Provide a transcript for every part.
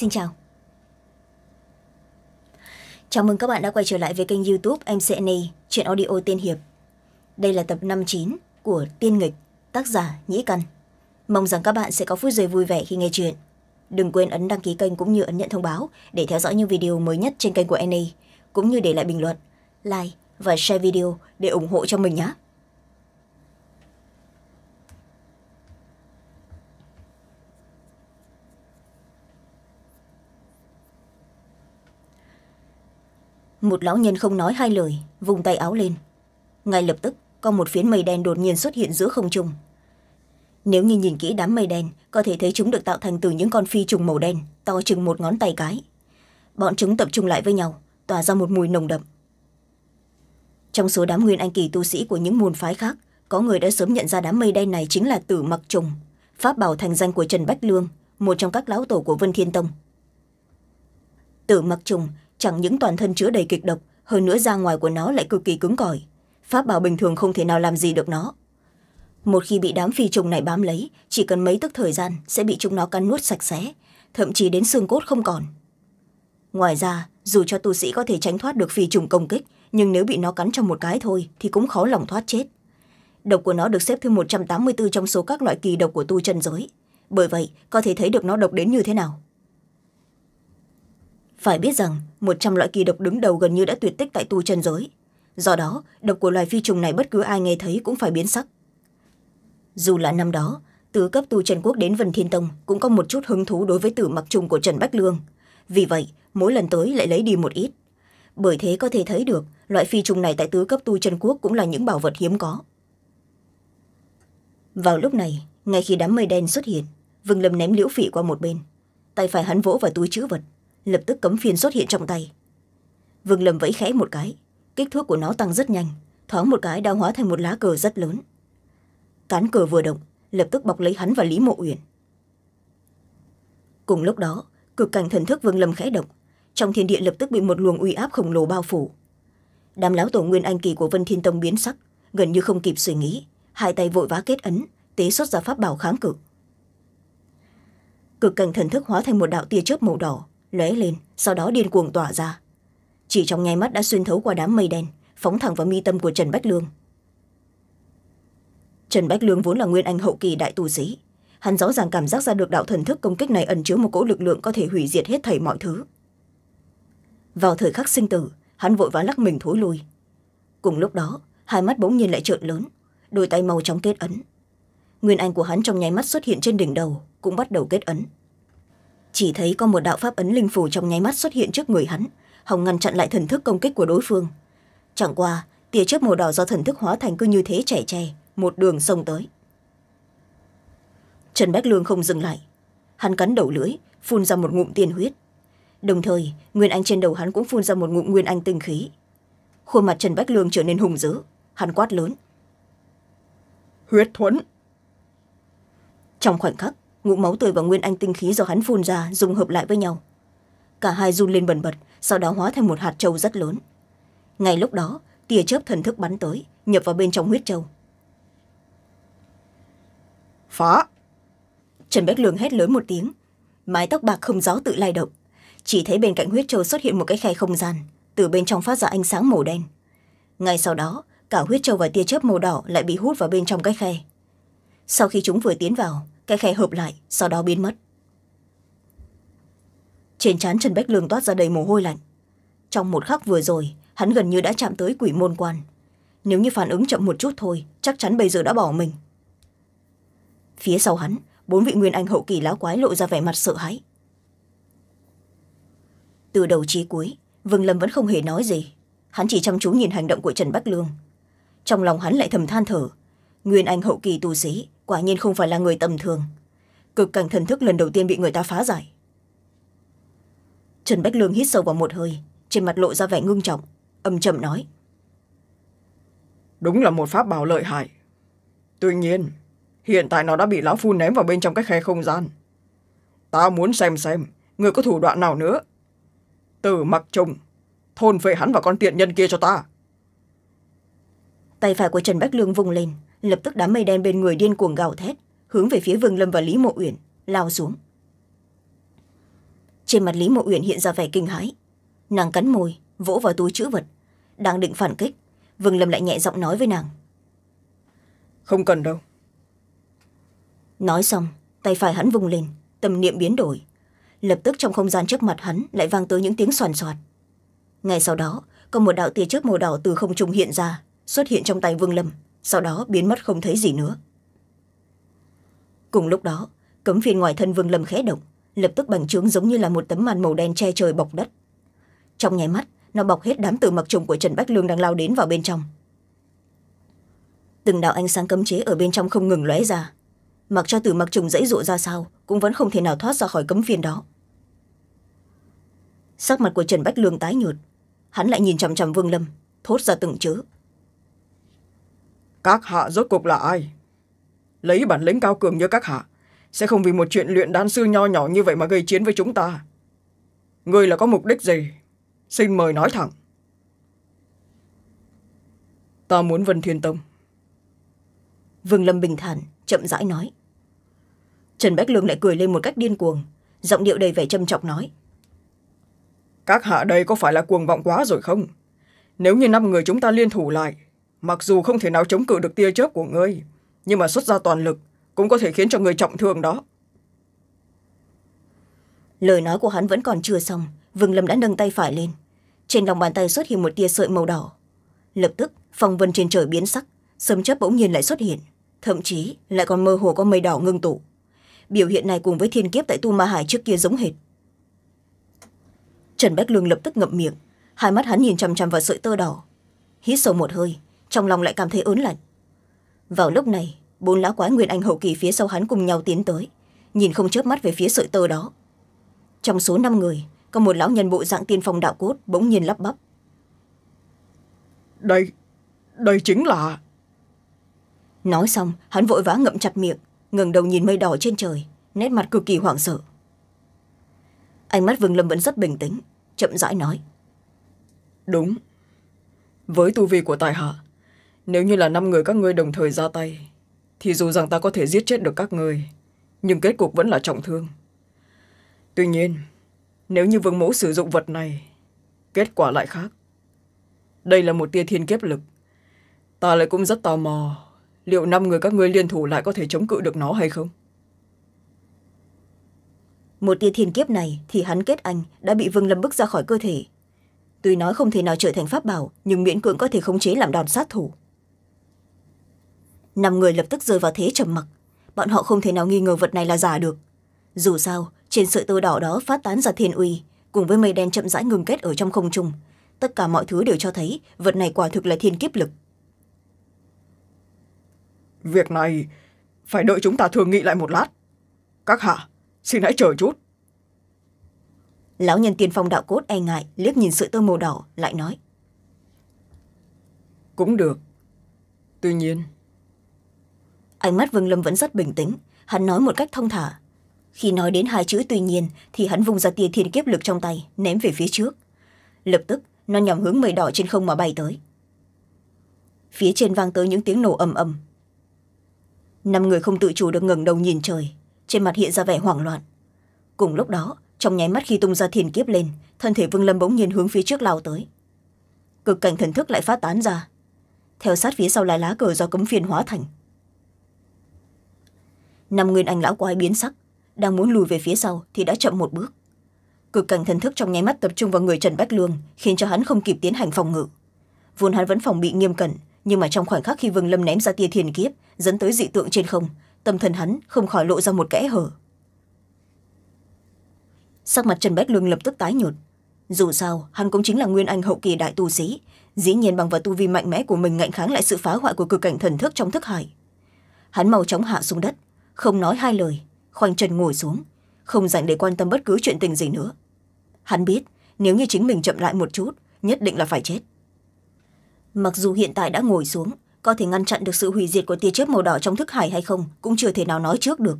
xin chào chào mừng các bạn đã quay trở lại với kênh youtube mcna chuyện audio tiên hiệp đây là tập năm chín của tiên nghịch tác giả nhĩ căn mong rằng các bạn sẽ có phút giây vui vẻ khi nghe chuyện đừng quên ấn đăng ký kênh cũng như ấn nhận thông báo để theo dõi những video mới nhất trên kênh của na cũng như để lại bình luận like và share video để ủng hộ cho mình nhé một lão nhân không nói hai lời vùng tay áo lên ngay lập tức có một phiến mây đen đột nhiên xuất hiện giữa không trung nếu như nhìn kỹ đám mây đen có thể thấy chúng được tạo thành từ những con phi trùng màu đen to chừng một ngón tay cái bọn chúng tập trung lại với nhau tỏa ra một mùi nồng đậm trong số đám nguyên anh kỳ tu sĩ của những môn phái khác có người đã sớm nhận ra đám mây đen này chính là tử mặc trùng pháp bảo thành danh của trần bách lương một trong các lão tổ của vân thiên tông tử mặc trùng chẳng những toàn thân chứa đầy kịch độc hơn nữa da ngoài của nó lại cực kỳ cứng cỏi pháp bảo bình thường không thể nào làm gì được nó một khi bị đám phi trùng này bám lấy chỉ cần mấy tức thời gian sẽ bị chúng nó cắn nuốt sạch sẽ thậm chí đến xương cốt không còn ngoài ra dù cho tu sĩ có thể tránh thoát được phi trùng công kích nhưng nếu bị nó cắn trong một cái thôi thì cũng khó lòng thoát chết độc của nó được xếp thứ một trăm tám mươi bốn trong số các loại kỳ độc của tu chân giới bởi vậy có thể thấy được nó độc đến như thế nào phải biết rằng một trăm loại kỳ độc đứng đầu gần như đã tuyệt tích tại tu chân giới do đó độc của loài phi trùng này bất cứ ai nghe thấy cũng phải biến sắc dù là năm đó tứ cấp tu trần quốc đến vân thiên tông cũng có một chút hứng thú đối với tử mặc trùng của trần bách lương vì vậy mỗi lần tới lại lấy đi một ít bởi thế có thể thấy được loại phi trùng này tại tứ cấp tu trần quốc cũng là những bảo vật hiếm có vào lúc này ngay khi đám mây đen xuất hiện vương lâm ném liễu phỉ qua một bên tay phải hắn vỗ vào túi chữ vật lập tức cấm phiên xuất hiện trong tay vương lâm vẫy khẽ một cái kích thước của nó tăng rất nhanh thoáng một cái đã hóa thành một lá cờ rất lớn cán cờ vừa động lập tức bọc lấy hắn và lý mộ uyển cùng lúc đó cực cảnh thần thức vương lâm khẽ động trong thiên địa lập tức bị một luồng uy áp khổng lồ bao phủ đám láo tổ nguyên anh kỳ của vân thiên tông biến sắc gần như không kịp suy nghĩ hai tay vội vã kết ấn tế xuất ra pháp bảo kháng cự cực cảnh thần thức hóa thành một đạo tia chớp màu đỏ lóe lên sau đó điên cuồng tỏa ra chỉ trong nháy mắt đã xuyên thấu qua đám mây đen phóng thẳng vào mi tâm của trần bách lương trần bách lương vốn là nguyên anh hậu kỳ đại tù sĩ hắn rõ ràng cảm giác ra được đạo thần thức công kích này ẩn chứa một cỗ lực lượng có thể hủy diệt hết thảy mọi thứ vào thời khắc sinh tử hắn vội vã lắc mình thối lui cùng lúc đó hai mắt bỗng nhiên lại trợn lớn đôi tay mau chóng kết ấn nguyên anh của hắn trong nháy mắt xuất hiện trên đỉnh đầu cũng bắt đầu kết ấn chỉ thấy có một đạo pháp ấn linh phủ trong nháy mắt xuất hiện trước người hắn hồng ngăn chặn lại thần thức công kích của đối phương chẳng qua tia chớp màu đỏ do thần thức hóa thành cứ như thế chảy chè một đường sông tới trần bách lương không dừng lại hắn cắn đầu lưỡi phun ra một ngụm tiên huyết đồng thời nguyên anh trên đầu hắn cũng phun ra một ngụm nguyên anh tinh khí khuôn mặt trần bách lương trở nên hùng dữ hắn quát lớn huyết thuẫn trong khoảnh khắc ngụ máu tươi và nguyên anh tinh khí do hắn phun ra dùng hợp lại với nhau cả hai run lên bần bật sau đó hóa thành một hạt trâu rất lớn ngay lúc đó tia chớp thần thức bắn tới nhập vào bên trong huyết trâu phá trần bách lương hét lớn một tiếng mái tóc bạc không gió tự lay động chỉ thấy bên cạnh huyết trâu xuất hiện một cái khe không gian từ bên trong phát ra ánh sáng màu đen ngay sau đó cả huyết trâu và tia chớp màu đỏ lại bị hút vào bên trong cái khe sau khi chúng vừa tiến vào cái khe hợp lại sau đó biến mất trên trán trần bách lương toát ra đầy mồ hôi lạnh trong một khắc vừa rồi hắn gần như đã chạm tới quỷ môn quan nếu như phản ứng chậm một chút thôi chắc chắn bây giờ đã bỏ mình phía sau hắn bốn vị nguyên anh hậu kỳ lão quái lộ ra vẻ mặt sợ hãi từ đầu chí cuối vương lâm vẫn không hề nói gì hắn chỉ chăm chú nhìn hành động của trần bách lương trong lòng hắn lại thầm than thở nguyên anh hậu kỳ tu sĩ quả nhiên không phải là người tầm thường cực cảnh thần thức lần đầu tiên bị người ta phá giải trần bách lương hít sâu vào một hơi trên mặt lộ ra vẻ ngưng trọng âm chậm nói đúng là một pháp bảo lợi hại tuy nhiên hiện tại nó đã bị lão phu ném vào bên trong cái khe không gian ta muốn xem xem người có thủ đoạn nào nữa từ mặc trùng thôn phệ hắn và con tiện nhân kia cho ta tay phải của trần bách lương vung lên lập tức đám mây đen bên người điên cuồng gào thét hướng về phía vương lâm và lý mộ uyển lao xuống trên mặt lý mộ uyển hiện ra vẻ kinh hãi nàng cắn môi vỗ vào túi chữ vật đang định phản kích vương lâm lại nhẹ giọng nói với nàng không cần đâu nói xong tay phải hắn vùng lên tâm niệm biến đổi lập tức trong không gian trước mặt hắn lại vang tới những tiếng soàn soạt ngay sau đó có một đạo tia chớp màu đỏ từ không trung hiện ra xuất hiện trong tay vương lâm sau đó biến mất không thấy gì nữa cùng lúc đó cấm phiên ngoài thân vương lâm khẽ động lập tức bành trướng giống như là một tấm màn màu đen che trời bọc đất trong nháy mắt nó bọc hết đám từ mặc trùng của trần bách lương đang lao đến vào bên trong từng đạo ánh sáng cấm chế ở bên trong không ngừng lóe ra mặc cho từ mặc trùng dãy dụa ra sao cũng vẫn không thể nào thoát ra khỏi cấm phiên đó sắc mặt của trần bách lương tái nhợt hắn lại nhìn chằm chằm vương lâm thốt ra từng chữ các hạ rốt cuộc là ai lấy bản lĩnh cao cường như các hạ sẽ không vì một chuyện luyện đan sư nho nhỏ như vậy mà gây chiến với chúng ta người là có mục đích gì xin mời nói thẳng ta muốn vân thiên tông vương lâm bình thản chậm rãi nói trần bách lương lại cười lên một cách điên cuồng giọng điệu đầy vẻ trầm trọng nói các hạ đây có phải là cuồng vọng quá rồi không nếu như năm người chúng ta liên thủ lại Mặc dù không thể nào chống cự được tia chớp của ngươi, nhưng mà xuất ra toàn lực cũng có thể khiến cho người trọng thương đó. Lời nói của hắn vẫn còn chưa xong, Vương Lâm đã nâng tay phải lên. Trên lòng bàn tay xuất hiện một tia sợi màu đỏ. Lập tức, phong vân trên trời biến sắc, sấm chớp bỗng nhiên lại xuất hiện, thậm chí lại còn mơ hồ có mây đỏ ngưng tụ. Biểu hiện này cùng với thiên kiếp tại Tu Ma Hải trước kia giống hệt. Trần Bách Lương lập tức ngậm miệng, hai mắt hắn nhìn chằm chằm vào sợi tơ đỏ. Hít sâu một hơi, trong lòng lại cảm thấy ớn lạnh vào lúc này bốn lão quái nguyên anh hậu kỳ phía sau hắn cùng nhau tiến tới nhìn không chớp mắt về phía sợi tơ đó trong số năm người có một lão nhân bộ dạng tiên phong đạo cốt bỗng nhiên lắp bắp đây đây chính là nói xong hắn vội vã ngậm chặt miệng ngừng đầu nhìn mây đỏ trên trời nét mặt cực kỳ hoảng sợ ánh mắt vương lâm vẫn rất bình tĩnh chậm rãi nói đúng với tu vi của tài hạ nếu như là năm người các ngươi đồng thời ra tay thì dù rằng ta có thể giết chết được các ngươi nhưng kết cục vẫn là trọng thương tuy nhiên nếu như vương mẫu sử dụng vật này kết quả lại khác đây là một tia thiên kiếp lực ta lại cũng rất tò mò liệu năm người các ngươi liên thủ lại có thể chống cự được nó hay không một tia thiên kiếp này thì hắn kết anh đã bị vương lâm bước ra khỏi cơ thể tuy nói không thể nào trở thành pháp bảo nhưng miễn cưỡng có thể khống chế làm đòn sát thủ năm người lập tức rơi vào thế trầm mặc bọn họ không thể nào nghi ngờ vật này là giả được dù sao trên sợi tơ đỏ đó phát tán ra thiên uy cùng với mây đen chậm rãi ngừng kết ở trong không trung tất cả mọi thứ đều cho thấy vật này quả thực là thiên kiếp lực việc này phải đợi chúng ta thường nghị lại một lát các hạ xin hãy chờ chút lão nhân tiền phong đạo cốt e ngại liếc nhìn sợi tơ màu đỏ lại nói cũng được tuy nhiên ánh mắt vương lâm vẫn rất bình tĩnh hắn nói một cách thông thả khi nói đến hai chữ tuy nhiên thì hắn vùng ra tia thiên kiếp lực trong tay ném về phía trước lập tức nó nhằm hướng mây đỏ trên không mà bay tới phía trên vang tới những tiếng nổ ầm ầm năm người không tự chủ được ngẩng đầu nhìn trời trên mặt hiện ra vẻ hoảng loạn cùng lúc đó trong nháy mắt khi tung ra thiên kiếp lên thân thể vương lâm bỗng nhiên hướng phía trước lao tới cực cảnh thần thức lại phát tán ra theo sát phía sau là lá cờ do cấm phiên hóa thành năm nguyên anh lão quái biến sắc đang muốn lùi về phía sau thì đã chậm một bước cực cảnh thần thức trong nháy mắt tập trung vào người trần bách lương khiến cho hắn không kịp tiến hành phòng ngự vốn hắn vẫn phòng bị nghiêm cẩn nhưng mà trong khoảnh khắc khi vương lâm ném ra tia thiền kiếp dẫn tới dị tượng trên không tâm thần hắn không khỏi lộ ra một kẽ hở sắc mặt trần bách lương lập tức tái nhột dù sao hắn cũng chính là nguyên anh hậu kỳ đại tu sĩ dĩ nhiên bằng vào tu vi mạnh mẽ của mình ngạnh kháng lại sự phá hoại của cực cảnh thần thức trong thức hải hắn mau chóng hạ xuống đất không nói hai lời khoanh chân ngồi xuống không dành để quan tâm bất cứ chuyện tình gì nữa hắn biết nếu như chính mình chậm lại một chút nhất định là phải chết mặc dù hiện tại đã ngồi xuống có thể ngăn chặn được sự hủy diệt của tia chớp màu đỏ trong thức hải hay không cũng chưa thể nào nói trước được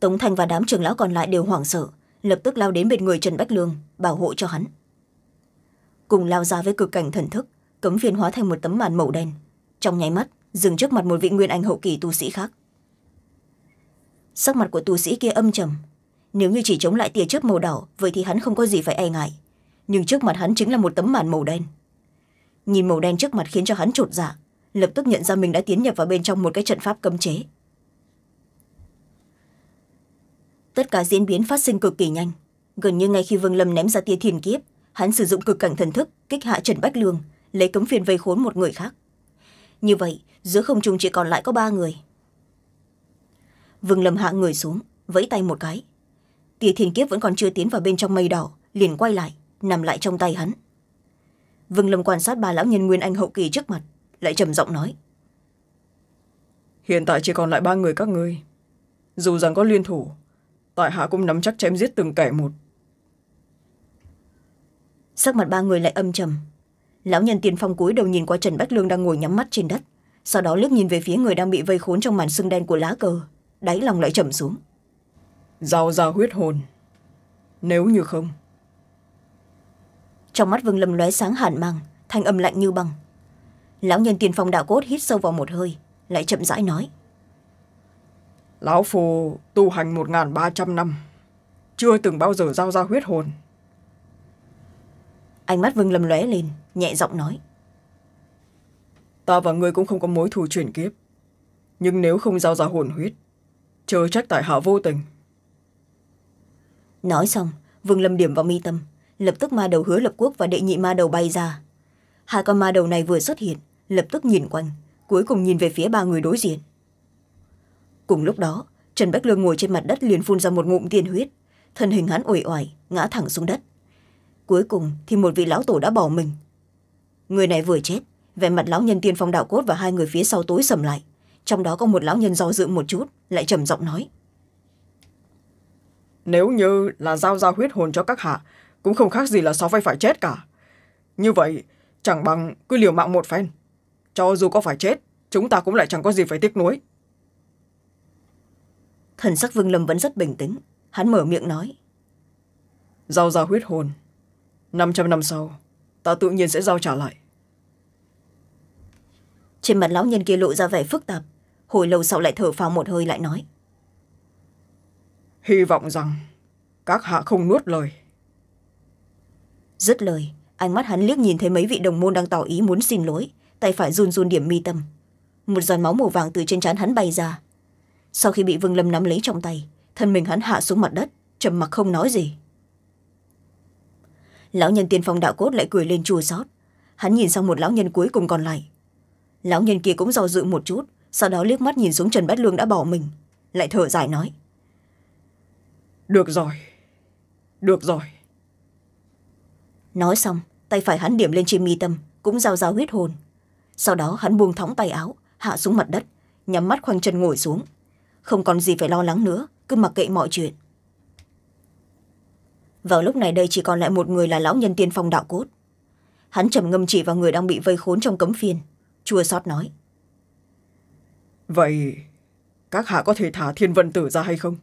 tống thanh và đám trường lão còn lại đều hoảng sợ lập tức lao đến bên người trần bách lương bảo hộ cho hắn cùng lao ra với cực cảnh thần thức cấm viên hóa thành một tấm màn màu đen trong nháy mắt dừng trước mặt một vị nguyên anh hậu kỳ tu sĩ khác sắc mặt của tu sĩ kia âm trầm nếu như chỉ chống lại tia chớp màu đỏ vậy thì hắn không có gì phải e ngại nhưng trước mặt hắn chính là một tấm màn màu đen nhìn màu đen trước mặt khiến cho hắn chột dạ lập tức nhận ra mình đã tiến nhập vào bên trong một cái trận pháp cấm chế tất cả diễn biến phát sinh cực kỳ nhanh gần như ngay khi vương lâm ném ra tia thiền kiếp hắn sử dụng cực cảnh thần thức kích hạ trần bách lương lấy cấm phiền vây khốn một người khác như vậy giữa không trung chỉ còn lại có ba người vương lâm hạ người xuống vẫy tay một cái tia thiên kiếp vẫn còn chưa tiến vào bên trong mây đỏ liền quay lại nằm lại trong tay hắn vương lâm quan sát ba lão nhân nguyên anh hậu kỳ trước mặt lại trầm giọng nói hiện tại chỉ còn lại ba người các ngươi dù rằng có liên thủ tại hạ cũng nắm chắc chém giết từng kẻ một sắc mặt ba người lại âm trầm lão nhân tiền phong cúi đầu nhìn qua trần bách lương đang ngồi nhắm mắt trên đất sau đó liếc nhìn về phía người đang bị vây khốn trong màn sưng đen của lá cờ đáy lòng lại chậm xuống giao ra huyết hồn nếu như không trong mắt vương lâm lóe sáng hàn mang thanh âm lạnh như băng lão nhân tiền phong đạo cốt hít sâu vào một hơi lại chậm rãi nói lão phù tu hành một ngàn ba trăm năm chưa từng bao giờ giao ra huyết hồn ánh mắt vương lâm lóe lên nhẹ giọng nói ta và ngươi cũng không có mối thù chuyển kiếp nhưng nếu không giao ra hồn huyết chờ trách tại hạ vô tình nói xong vương lâm điểm vào mi tâm lập tức ma đầu hứa lập quốc và đệ nhị ma đầu bay ra hai con ma đầu này vừa xuất hiện lập tức nhìn quanh cuối cùng nhìn về phía ba người đối diện cùng lúc đó trần bách lương ngồi trên mặt đất liền phun ra một ngụm tiên huyết thân hình hắn uể oải ngã thẳng xuống đất cuối cùng thì một vị lão tổ đã bỏ mình người này vừa chết vẻ mặt lão nhân tiên phong đạo cốt và hai người phía sau tối sầm lại trong đó có một lão nhân do dự một chút lại trầm giọng nói nếu như là giao ra huyết hồn cho các hạ cũng không khác gì là sáu vai phải chết cả như vậy chẳng bằng cứ liều mạng một phen cho dù có phải chết chúng ta cũng lại chẳng có gì phải tiếc nuối thần sắc vương lâm vẫn rất bình tĩnh hắn mở miệng nói giao ra huyết hồn năm trăm năm sau ta tự nhiên sẽ giao trả lại trên mặt lão nhân kia lộ ra vẻ phức tạp hồi lâu sau lại thở phào một hơi lại nói hy vọng rằng các hạ không nuốt lời dứt lời ánh mắt hắn liếc nhìn thấy mấy vị đồng môn đang tỏ ý muốn xin lỗi tay phải run run điểm mi tâm một giòn máu màu vàng từ trên trán hắn bay ra sau khi bị vương lâm nắm lấy trong tay thân mình hắn hạ xuống mặt đất trầm mặc không nói gì lão nhân tiên phong đạo cốt lại cười lên chua xót hắn nhìn sang một lão nhân cuối cùng còn lại lão nhân kia cũng do dự một chút sau đó liếc mắt nhìn xuống trần bát lương đã bỏ mình lại thở dài nói được rồi được rồi nói xong tay phải hắn điểm lên trên mi tâm cũng giao giao huyết hồn sau đó hắn buông thõng tay áo hạ xuống mặt đất nhắm mắt khoanh chân ngồi xuống không còn gì phải lo lắng nữa cứ mặc kệ mọi chuyện vào lúc này đây chỉ còn lại một người là lão nhân tiên phong đạo cốt hắn trầm ngâm chỉ vào người đang bị vây khốn trong cấm phiên chua sót nói vậy các hạ có thể thả thiên vân tử ra hay không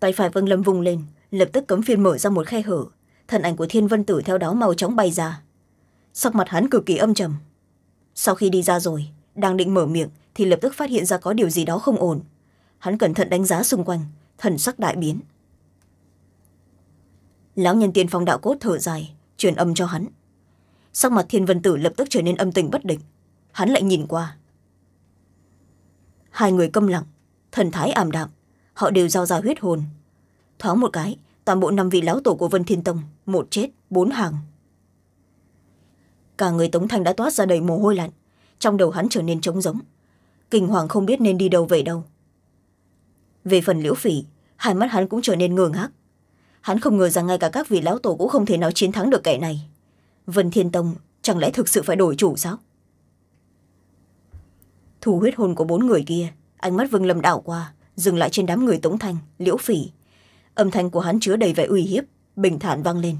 tay phải vâng lâm vung lên lập tức cấm phiên mở ra một khe hở thân ảnh của thiên vân tử theo đó mau chóng bay ra sắc mặt hắn cực kỳ âm trầm sau khi đi ra rồi đang định mở miệng thì lập tức phát hiện ra có điều gì đó không ổn hắn cẩn thận đánh giá xung quanh thần sắc đại biến lão nhân tiên phong đạo cốt thở dài truyền âm cho hắn sắc mặt thiên vân tử lập tức trở nên âm tình bất định hắn lại nhìn qua hai người câm lặng thần thái ảm đạm họ đều giao ra huyết hồn thoáng một cái toàn bộ năm vị lão tổ của vân thiên tông một chết bốn hàng cả người tống thanh đã toát ra đầy mồ hôi lạnh trong đầu hắn trở nên trống rỗng kinh hoàng không biết nên đi đâu về đâu về phần liễu phỉ hai mắt hắn cũng trở nên ngơ ngác hắn không ngờ rằng ngay cả các vị lão tổ cũng không thể nào chiến thắng được kẻ này vân thiên tông chẳng lẽ thực sự phải đổi chủ sao thu huyết hồn của bốn người kia ánh mắt vương lâm đảo qua dừng lại trên đám người tống thanh liễu phỉ âm thanh của hắn chứa đầy vẻ uy hiếp bình thản vang lên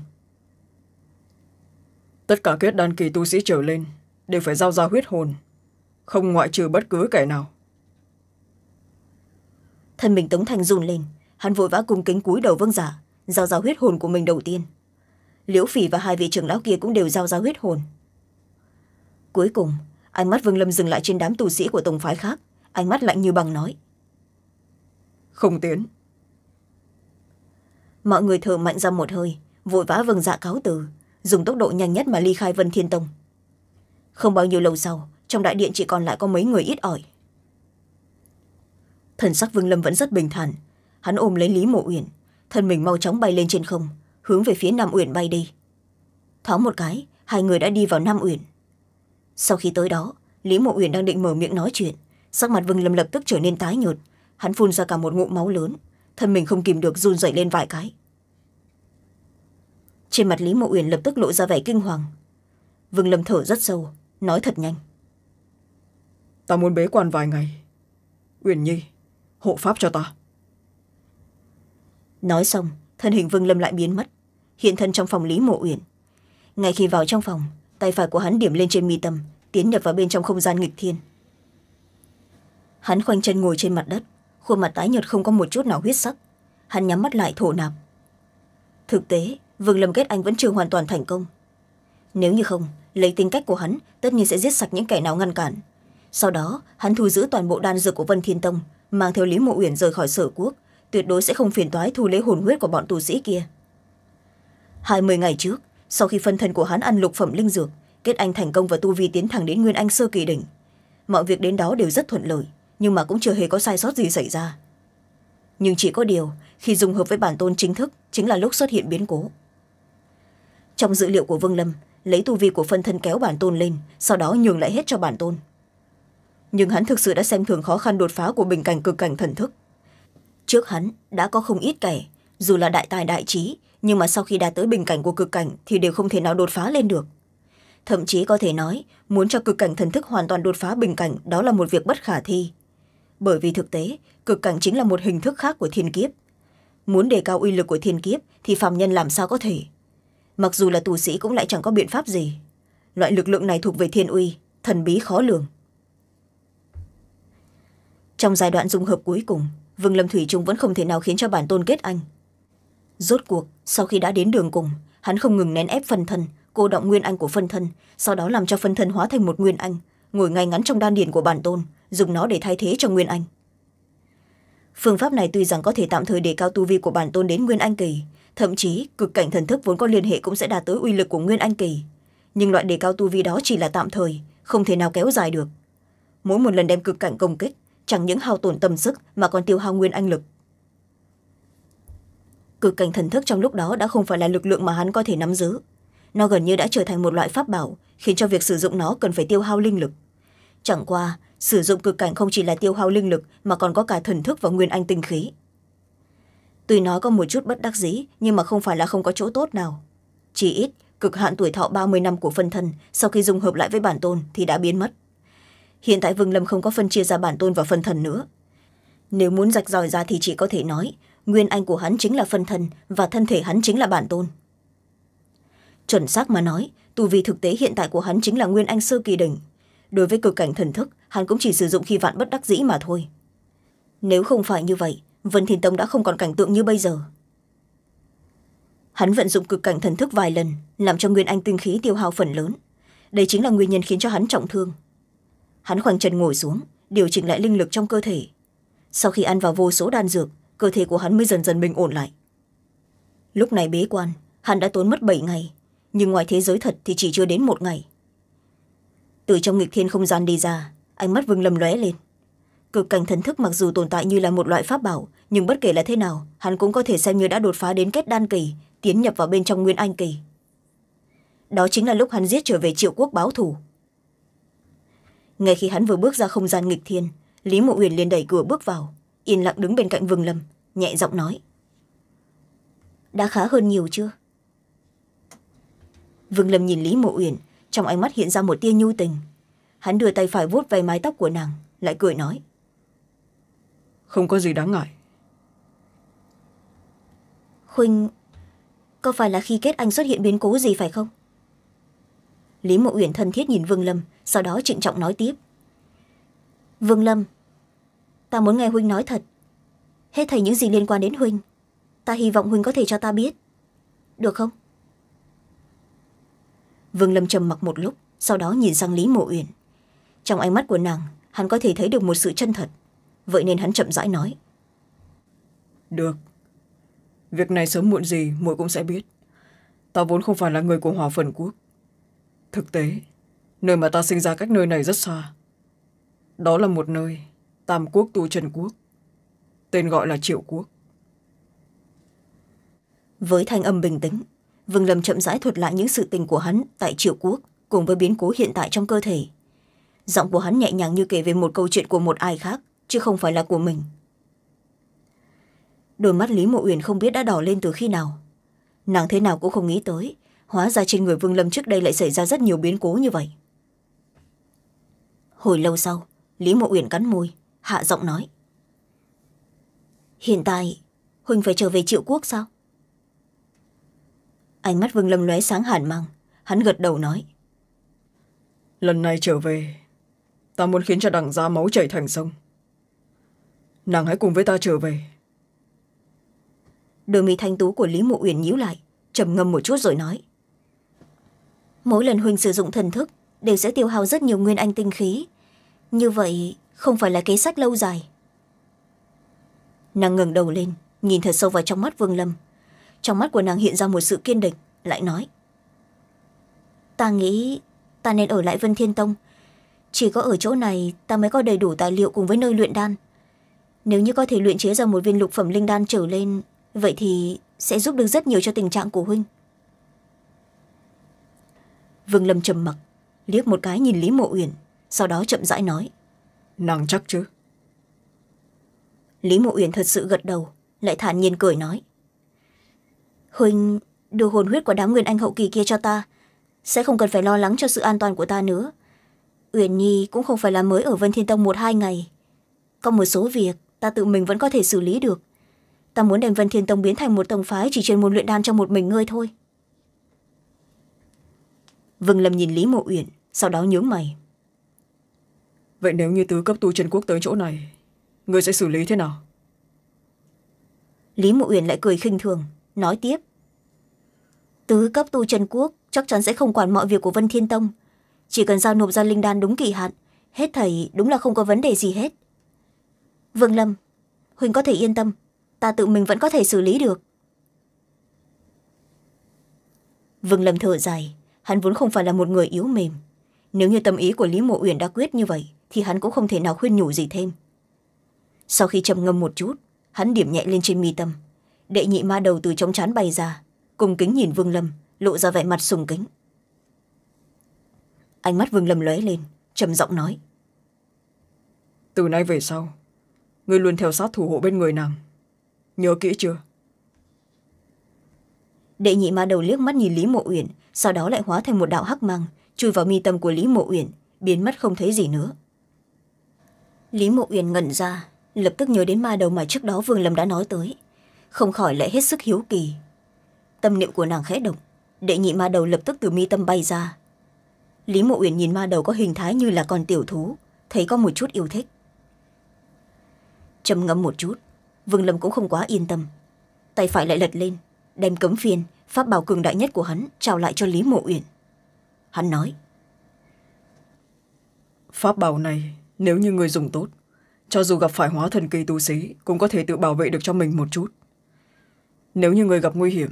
tất cả kết đan kỳ tu sĩ trở lên đều phải giao ra huyết hồn không ngoại trừ bất cứ kẻ nào thân mình tống thanh run lên hắn vội vã cung kính cúi đầu vâng giả dạ, giao ra huyết hồn của mình đầu tiên liễu phỉ và hai vị trưởng lão kia cũng đều giao ra huyết hồn cuối cùng ánh mắt vương lâm dừng lại trên đám tù sĩ của tổng phái khác ánh mắt lạnh như bằng nói không tiến mọi người thở mạnh ra một hơi vội vã vâng dạ cáo từ dùng tốc độ nhanh nhất mà ly khai vân thiên tông không bao nhiêu lâu sau trong đại điện chỉ còn lại có mấy người ít ỏi thần sắc vương lâm vẫn rất bình thản hắn ôm lấy lý mộ uyển thân mình mau chóng bay lên trên không hướng về phía nam uyển bay đi thoáng một cái hai người đã đi vào nam uyển sau khi tới đó lý mộ uyển đang định mở miệng nói chuyện sắc mặt vương lâm lập tức trở nên tái nhợt hắn phun ra cả một ngụm máu lớn thân mình không kìm được run dậy lên vài cái trên mặt lý mộ uyển lập tức lộ ra vẻ kinh hoàng vương lâm thở rất sâu nói thật nhanh ta muốn bế quan vài ngày uyển nhi hộ pháp cho ta nói xong thân hình vương lâm lại biến mất hiện thân trong phòng lý mộ uyển ngay khi vào trong phòng tay phải của hắn điểm lên trên mi tâm tiến nhập vào bên trong không gian nghịch thiên hắn khoanh chân ngồi trên mặt đất khuôn mặt tái nhợt không có một chút nào huyết sắc hắn nhắm mắt lại thổ nạp thực tế vương lâm kết anh vẫn chưa hoàn toàn thành công nếu như không lấy tính cách của hắn tất nhiên sẽ giết sạch những kẻ nào ngăn cản sau đó hắn thu giữ toàn bộ đan dược của vân thiên tông mang theo lý mộ uyển rời khỏi sở quốc tuyệt đối sẽ không phiền toái thu lấy hồn huyết của bọn tù sĩ kia hai mươi ngày trước sau khi phân thân của hắn ăn lục phẩm linh dược kết anh thành công và tu vi tiến thẳng đến nguyên anh sơ kỳ đỉnh mọi việc đến đó đều rất thuận lợi nhưng mà cũng chưa hề có sai sót gì xảy ra nhưng chỉ có điều khi dùng hợp với bản tôn chính thức chính là lúc xuất hiện biến cố trong dữ liệu của vương lâm lấy tu vi của phân thân kéo bản tôn lên sau đó nhường lại hết cho bản tôn nhưng hắn thực sự đã xem thường khó khăn đột phá của bình cảnh cực cảnh thần thức trước hắn đã có không ít kẻ dù là đại tài đại trí nhưng mà sau khi đạt tới bình cảnh của cực cảnh thì đều không thể nào đột phá lên được thậm chí có thể nói muốn cho cực cảnh thần thức hoàn toàn đột phá bình cảnh đó là một việc bất khả thi bởi vì thực tế cực cảnh chính là một hình thức khác của thiên kiếp muốn đề cao uy lực của thiên kiếp thì phạm nhân làm sao có thể mặc dù là tù sĩ cũng lại chẳng có biện pháp gì loại lực lượng này thuộc về thiên uy thần bí khó lường trong giai đoạn dung hợp cuối cùng vương lâm thủy trung vẫn không thể nào khiến cho bản tôn kết anh rốt cuộc sau khi đã đến đường cùng hắn không ngừng nén ép phân thân cô động nguyên anh của phân thân sau đó làm cho phân thân hóa thành một nguyên anh ngồi ngay ngắn trong đan điền của bản tôn dùng nó để thay thế cho nguyên anh phương pháp này tuy rằng có thể tạm thời đề cao tu vi của bản tôn đến nguyên anh kỳ thậm chí cực cảnh thần thức vốn có liên hệ cũng sẽ đạt tới uy lực của nguyên anh kỳ nhưng loại đề cao tu vi đó chỉ là tạm thời không thể nào kéo dài được mỗi một lần đem cực cảnh công kích chẳng những hao tổn tâm sức mà còn tiêu hao nguyên anh lực cực cảnh thần thức trong lúc đó đã không phải là lực lượng mà hắn có thể nắm giữ nó gần như đã trở thành một loại pháp bảo khiến cho việc sử dụng nó cần phải tiêu hao linh lực chẳng qua sử dụng cực cảnh không chỉ là tiêu hao linh lực mà còn có cả thần thức và nguyên anh tinh khí tuy nói có một chút bất đắc dĩ nhưng mà không phải là không có chỗ tốt nào chỉ ít cực hạn tuổi thọ ba mươi năm của phân thân sau khi dùng hợp lại với bản tôn thì đã biến mất hiện tại vương lâm không có phân chia ra bản tôn và phân thần nữa nếu muốn rạch ròi ra thì chỉ có thể nói nguyên anh của hắn chính là phân thân và thân thể hắn chính là bản tôn chuẩn xác mà nói tu vi thực tế hiện tại của hắn chính là nguyên anh sơ kỳ đỉnh đối với cực cảnh thần thức hắn cũng chỉ sử dụng khi vạn bất đắc dĩ mà thôi nếu không phải như vậy vân thiên tông đã không còn cảnh tượng như bây giờ hắn vận dụng cực cảnh thần thức vài lần làm cho nguyên anh tinh khí tiêu hao phần lớn đây chính là nguyên nhân khiến cho hắn trọng thương hắn khoanh chân ngồi xuống điều chỉnh lại linh lực trong cơ thể sau khi ăn vào vô số đan dược cơ thể của hắn mới dần dần bình ổn lại lúc này bế quan hắn đã tốn mất bảy ngày nhưng ngoài thế giới thật thì chỉ chưa đến một ngày từ trong nghịch thiên không gian đi ra ánh mắt vương lầm lóe lên cực cảnh thần thức mặc dù tồn tại như là một loại pháp bảo nhưng bất kể là thế nào hắn cũng có thể xem như đã đột phá đến kết đan kỳ tiến nhập vào bên trong nguyên anh kỳ đó chính là lúc hắn giết trở về triệu quốc báo thù ngay khi hắn vừa bước ra không gian nghịch thiên lý mộ uyển liền đẩy cửa bước vào yên lặng đứng bên cạnh vừng lâm nhẹ giọng nói đã khá hơn nhiều chưa vương lâm nhìn lý mộ uyển trong ánh mắt hiện ra một tia nhu tình hắn đưa tay phải vuốt về mái tóc của nàng lại cười nói không có gì đáng ngại khuynh có phải là khi kết anh xuất hiện biến cố gì phải không lý mộ uyển thân thiết nhìn vương lâm sau đó trịnh trọng nói tiếp vương lâm ta muốn nghe huynh nói thật hết thầy những gì liên quan đến huynh ta hy vọng huynh có thể cho ta biết được không vương lâm trầm mặc một lúc sau đó nhìn sang lý mộ uyển trong ánh mắt của nàng hắn có thể thấy được một sự chân thật vậy nên hắn chậm rãi nói được việc này sớm muộn gì muội cũng sẽ biết ta vốn không phải là người của hòa phần quốc thực tế nơi mà ta sinh ra cách nơi này rất xa đó là một nơi tam quốc tu chân quốc tên gọi là triệu quốc với thanh âm bình tĩnh vương lâm chậm rãi thuật lại những sự tình của hắn tại triệu quốc cùng với biến cố hiện tại trong cơ thể giọng của hắn nhẹ nhàng như kể về một câu chuyện của một ai khác chứ không phải là của mình đôi mắt lý mộ uyển không biết đã đỏ lên từ khi nào nàng thế nào cũng không nghĩ tới hóa ra trên người vương lâm trước đây lại xảy ra rất nhiều biến cố như vậy hồi lâu sau lý mộ uyển cắn môi hạ giọng nói hiện tại huỳnh phải trở về triệu quốc sao ánh mắt vương lâm lóe sáng hàn mang hắn gật đầu nói lần này trở về ta muốn khiến cho đằng gia máu chảy thành sông nàng hãy cùng với ta trở về đôi mi thanh tú của lý mộ uyển nhíu lại trầm ngâm một chút rồi nói mỗi lần huỳnh sử dụng thần thức đều sẽ tiêu hao rất nhiều nguyên anh tinh khí như vậy không phải là kế sách lâu dài nàng ngừng đầu lên nhìn thật sâu vào trong mắt vương lâm trong mắt của nàng hiện ra một sự kiên định lại nói ta nghĩ ta nên ở lại vân thiên tông chỉ có ở chỗ này ta mới có đầy đủ tài liệu cùng với nơi luyện đan nếu như có thể luyện chế ra một viên lục phẩm linh đan trở lên vậy thì sẽ giúp được rất nhiều cho tình trạng của huynh vương lâm trầm mặc liếc một cái nhìn lý mộ uyển sau đó chậm rãi nói nàng chắc chứ lý mộ uyển thật sự gật đầu lại thản nhiên cười nói huynh đưa hồn huyết của đám nguyên anh hậu kỳ kia cho ta sẽ không cần phải lo lắng cho sự an toàn của ta nữa uyển nhi cũng không phải là mới ở vân thiên tông một hai ngày có một số việc ta tự mình vẫn có thể xử lý được ta muốn đem vân thiên tông biến thành một tông phái chỉ chuyên môn luyện đan cho một mình ngươi thôi vương lâm nhìn lý mộ uyển sau đó nhướng mày vậy nếu như tứ cấp tu trần quốc tới chỗ này người sẽ xử lý thế nào lý mộ uyển lại cười khinh thường nói tiếp tứ cấp tu trần quốc chắc chắn sẽ không quản mọi việc của vân thiên tông chỉ cần giao nộp ra linh đan đúng kỳ hạn hết thầy đúng là không có vấn đề gì hết vương lâm huỳnh có thể yên tâm ta tự mình vẫn có thể xử lý được vương lâm thở dài hắn vốn không phải là một người yếu mềm nếu như tâm ý của lý mộ uyển đã quyết như vậy thì hắn cũng không thể nào khuyên nhủ gì thêm sau khi trầm ngâm một chút hắn điểm nhẹ lên trên mi tâm đệ nhị ma đầu từ trong chán bay ra cùng kính nhìn vương lâm lộ ra vẻ mặt sùng kính ánh mắt vương lâm lóe lên trầm giọng nói từ nay về sau ngươi luôn theo sát thủ hộ bên người nàng nhớ kỹ chưa đệ nhị ma đầu liếc mắt nhìn lý mộ uyển sau đó lại hóa thành một đạo hắc mang chui vào mi tâm của lý mộ uyển biến mất không thấy gì nữa lý mộ uyển ngẩn ra lập tức nhớ đến ma đầu mà trước đó vương lâm đã nói tới không khỏi lại hết sức hiếu kỳ tâm niệm của nàng khẽ động đệ nhị ma đầu lập tức từ mi tâm bay ra lý mộ uyển nhìn ma đầu có hình thái như là con tiểu thú thấy có một chút yêu thích trầm ngâm một chút vương lâm cũng không quá yên tâm tay phải lại lật lên đem cấm phiên pháp bảo cường đại nhất của hắn trao lại cho lý mộ uyển hắn nói pháp bảo này nếu như người dùng tốt cho dù gặp phải hóa thần kỳ tu sĩ cũng có thể tự bảo vệ được cho mình một chút nếu như người gặp nguy hiểm